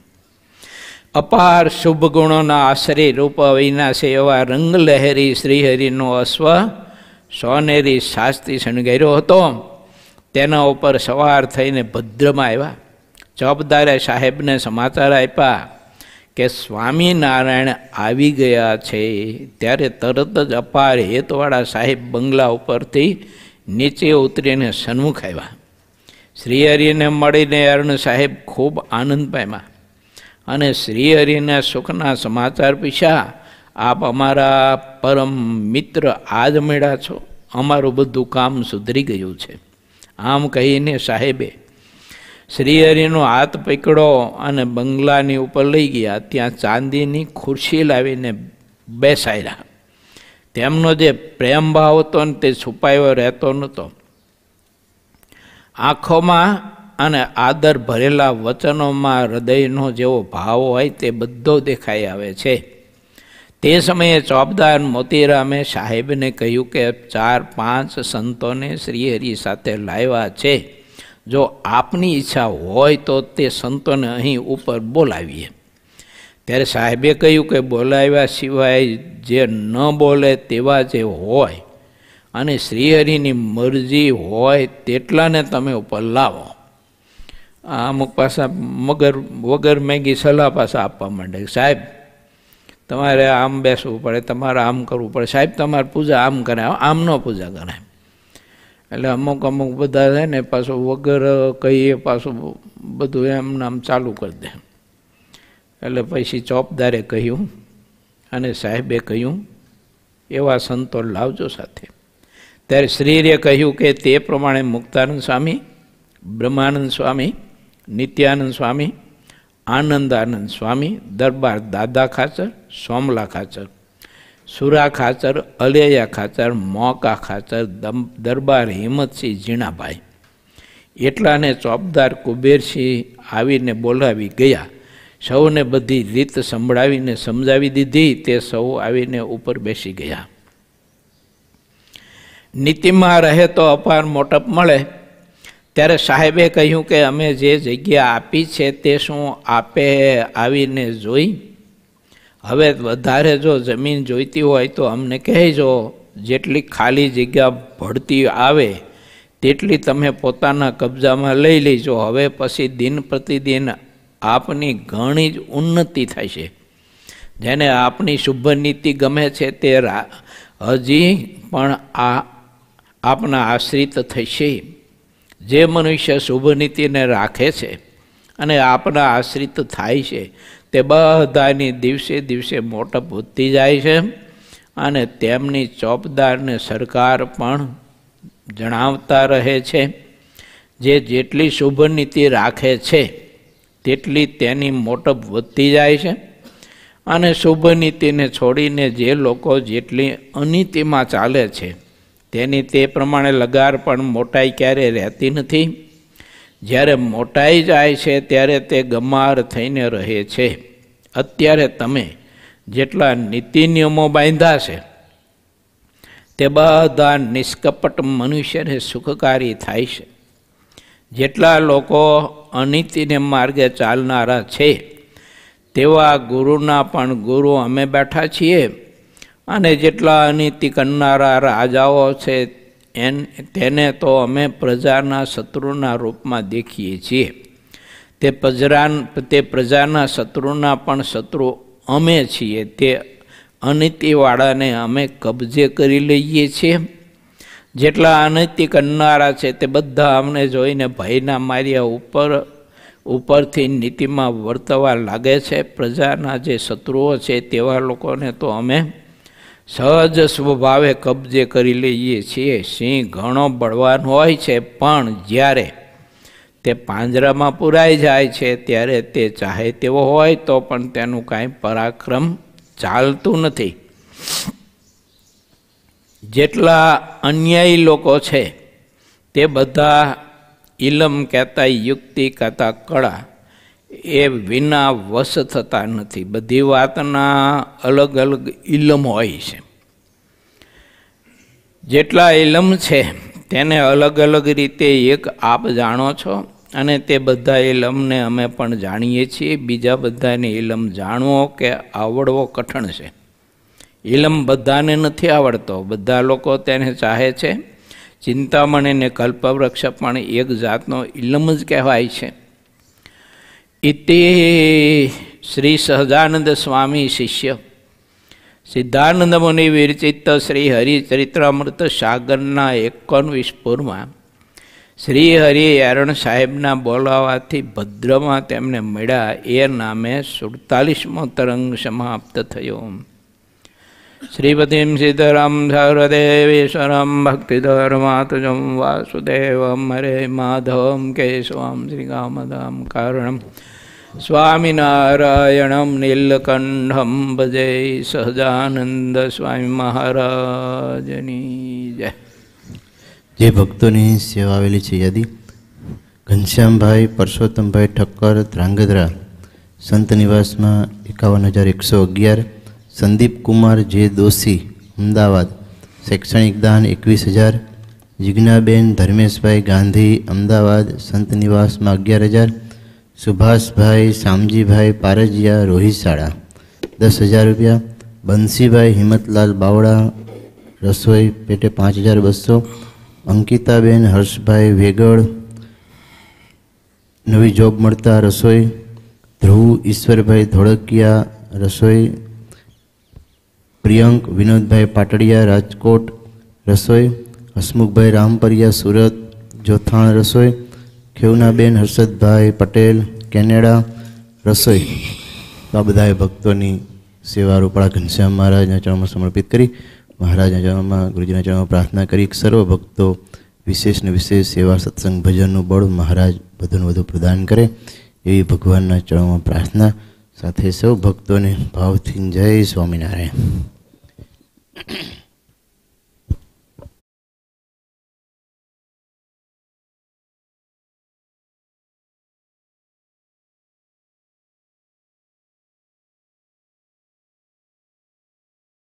A: અપાર શુભ ગુણોના આશરે રૂપ વિનાશે એવા રંગલહેરી શ્રીહરિનો અશ્વ સોનેરી શાસ્ત્રી શણગાર્યો હતો તેના ઉપર સવાર થઈને ભદ્રમાં આવ્યા જવાબદારે સાહેબને સમાચાર આપ્યા કે સ્વામિનારાયણ આવી ગયા છે ત્યારે તરત જ અપાર હેતવાળા સાહેબ બંગલા ઉપરથી નીચે ઉતરીને સન્મુખ આવ્યા શ્રીહરિને મળીને અરુણ સાહેબ ખૂબ આનંદ પામ્યા અને શ્રીહરિને સુખના સમાચાર પીછા આપ અમારા પરમ મિત્ર આજ મળ્યા છો અમારું બધું કામ સુધરી ગયું છે આમ કહીને સાહેબે શ્રીહરિનો હાથ પકડો અને બંગલાની ઉપર લઈ ગયા ત્યાં ચાંદીની ખુરશી લાવીને બેસાડ્યા તેમનો જે પ્રેમભાવ હતો ને તે છુપાયો રહેતો નહોતો આંખોમાં અને આદર ભરેલા વચનોમાં હૃદયનો જેવો ભાવ હોય તે બધો દેખાઈ આવે છે તે સમયે ચોબદાર મોતીરામે સાહેબને કહ્યું કે ચાર પાંચ સંતોને શ્રીહરિ સાથે લાવ્યા છે જો આપની ઈચ્છા હોય તો તે સંતોને અહીં ઉપર બોલાવીએ ત્યારે સાહેબે કહ્યું કે બોલાવ્યા સિવાય જે ન બોલે તેવા જે હોય અને શ્રીહરિની મરજી હોય તેટલાને તમે ઉપર લાવો આ અમુક પાછા મગર વગર મેગી સલાહ પાછા આપવા માંડે સાહેબ તમારે આમ બેસવું પડે તમારે આમ કરવું પડે સાહેબ તમારે પૂજા આમ કરાય આમ ન પૂજા કરાય એટલે અમુક અમુક બધા છે ને પાછું વગર કહીએ પાછું બધું એમ નામ ચાલુ કરી દે એટલે પછી ચોપદારે કહ્યું અને સાહેબે કહ્યું એવા સંતો લાવજો સાથે ત્યારે શ્રીરે કહ્યું કે તે પ્રમાણે મુક્તાનંદ સ્વામી બ્રહ્માનંદ સ્વામી નિત્યાનંદ સ્વામી આનંદાનંદ સ્વામી દરબાર દાદા ખાચર સોમલા ખાચર સુરા ખાચર અલેયા ખાચર મોકા ખાચર દમ દરબાર હિંમતસિંહ ઝીણાભાઈ એટલાને ચોપદાર કુબેરસિંહ આવીને બોલાવી ગયા સૌને બધી રીત સંભળાવીને સમજાવી દીધી તે સૌ આવીને ઉપર બેસી ગયા નીતિમાં રહે તો અપાર મોટપ મળે ત્યારે સાહેબે કહ્યું કે અમે જે જગ્યા આપી છે તે શું આપે આવીને જોઈ હવે વધારે જો જમીન જોઈતી હોય તો અમને કહેજો જેટલી ખાલી જગ્યા ભળતી આવે તેટલી તમે પોતાના કબજામાં લઈ લેજો હવે પછી દિન પ્રતિદિન આપની ઘણી જ ઉન્નતિ થશે જેને આપની શુભ નીતિ ગમે છે તે હજી પણ આ આપના આશ્રિત થશે જે મનુષ્ય શુભ નીતિને રાખે છે અને આપના આશ્રિત થાય છે તે બધાની દિવસે દિવસે મોટપ વધતી જાય છે અને તેમની ચોપદારને સરકાર પણ જણાવતા રહે છે જે જેટલી શુભ નીતિ રાખે છે તેટલી તેની મોટપ વધતી જાય છે અને શુભ નીતિને છોડીને જે લોકો જેટલી અનિતિમાં ચાલે છે તેની તે પ્રમાણે લગાર પણ મોટાઈ ક્યારેય રહેતી નથી જ્યારે મોટાઈ જાય છે ત્યારે તે ગમાર થઈને રહે છે અત્યારે તમે જેટલા નીતિ નિયમો બાંધ્યા છે તે બધા નિષ્કપટ મનુષ્યને સુખકારી થાય છે જેટલા લોકો અનિતિને માર્ગે ચાલનારા છે તેવા ગુરુના પણ ગુરુ અમે બેઠા છીએ અને જેટલા અનિતિ કરનારા રાજાઓ છે એન તેને તો અમે પ્રજાના શત્રુના રૂપમાં દેખીએ છીએ તે પ્રજા તે પ્રજાના શત્રુના પણ શત્રુ અમે છીએ તે અનિતિવાળાને અમે કબજે કરી લઈએ છીએ જેટલા અનૈતિક કરનારા છે તે બધા અમને જોઈને ભયના માર્યા ઉપર ઉપરથી નીતિમાં વર્તવા લાગે છે પ્રજાના જે શત્રુઓ છે તેવા લોકોને તો અમે સહજ સ્વભાવે કબજે કરી લઈએ છીએ સિંહ ઘણો બળવાન હોય છે પણ જ્યારે તે પાંજરામાં પુરાઈ જાય છે ત્યારે તે ચાહે તેવો હોય તો પણ તેનું કાંઈ પરાક્રમ ચાલતું નથી જેટલા અન્યાયી લોકો છે તે બધા ઇલમ કહેતા યુક્તિ કહેતા કળા એ વિના વશ થતા નથી બધી વાતના અલગ અલગ ઇલમ હોય છે જેટલા ઇલમ છે તેને અલગ અલગ રીતે એક આપ જાણો છો અને તે બધા ઇલમને અમે પણ જાણીએ છીએ બીજા બધાને ઇલમ જાણવો કે આવડવો કઠણ છે ઇલમ બધાને નથી આવડતો બધા લોકો તેને ચાહે છે ચિંતામણ અને કલ્પવૃક્ષ પણ એક જાતનો ઇલમ જ કહેવાય છે ઇતિ શ્રી સહજાનંદ સ્વામી શિષ્ય સિદ્ધાનંદ મુનિ વિરચિત શ્રી હરિચરિત્રમૃત સાગરના એકોન પૂરમાં શ્રી હરિ એરણ સાહેબના બોલાવાથી ભદ્રમાં તેમને મળ્યા એ નામે સુડતાલીસમો તરંગ સમાપ્ત થયો શ્રીપતિમ સીતરામ સર્વદેવેશ્વરમ ભક્તિધર્માતુજમ વાસુદેવમ હરે માધવમ કેશવમ શ્રી શ્રીકામદામ કારણમ સ્વામિનારાયણમ નીલકંઠમ ભજે સહજાનંદ સ્વામી મહારાજની જય
B: જે ભક્તોની સેવા આવેલી છે યાદી ઘનશ્યામભાઈ પરસોત્તમભાઈ ઠક્કર ધ્રાંગધ્રા સંત નિવાસમાં એકાવન હજાર એકસો અગિયાર સંદીપ કુમાર જે દોશી અમદાવાદ શૈક્ષણિક દાન એકવીસ હજાર જિજ્ઞાબેન ધર્મેશભાઈ ગાંધી અમદાવાદ સંત નિવાસમાં અગિયાર હજાર सुभाष भाई शामजी भाई पारजिया रोहिशाड़ा दस हज़ार रुपया बंसी भाई हिम्मतलाल बावड़ा रसोई पेटे पाँच हज़ार बस्सौ अंकिताबेन हर्ष भाई वेगड़ नवी जॉब मरता रसोई ध्रुव ईश्वर भाई धोड़किया रसोई प्रियंक विनोद भाई पाटड़िया राजकोट रसोई हसमुख भाई रामपरिया सूरत जोथाण रसोई ખેવનાબેન હર્ષદભાઈ પટેલ કેનેડા રસોઈ તો આ બધાએ ભક્તોની સેવા રૂપાળા ઘનશ્યામ મહારાજના ચરણમાં સમર્પિત કરી મહારાજના ચરણમાં ગુરુજીના ચરણમાં પ્રાર્થના કરી સર્વ ભક્તો વિશેષ ને વિશેષ સેવા સત્સંગ ભજનનું બળ મહારાજ વધુને વધુ પ્રદાન કરે એવી ભગવાનના ચરણમાં પ્રાર્થના સાથે સૌ ભક્તોને ભાવથી જય સ્વામિનારાયણ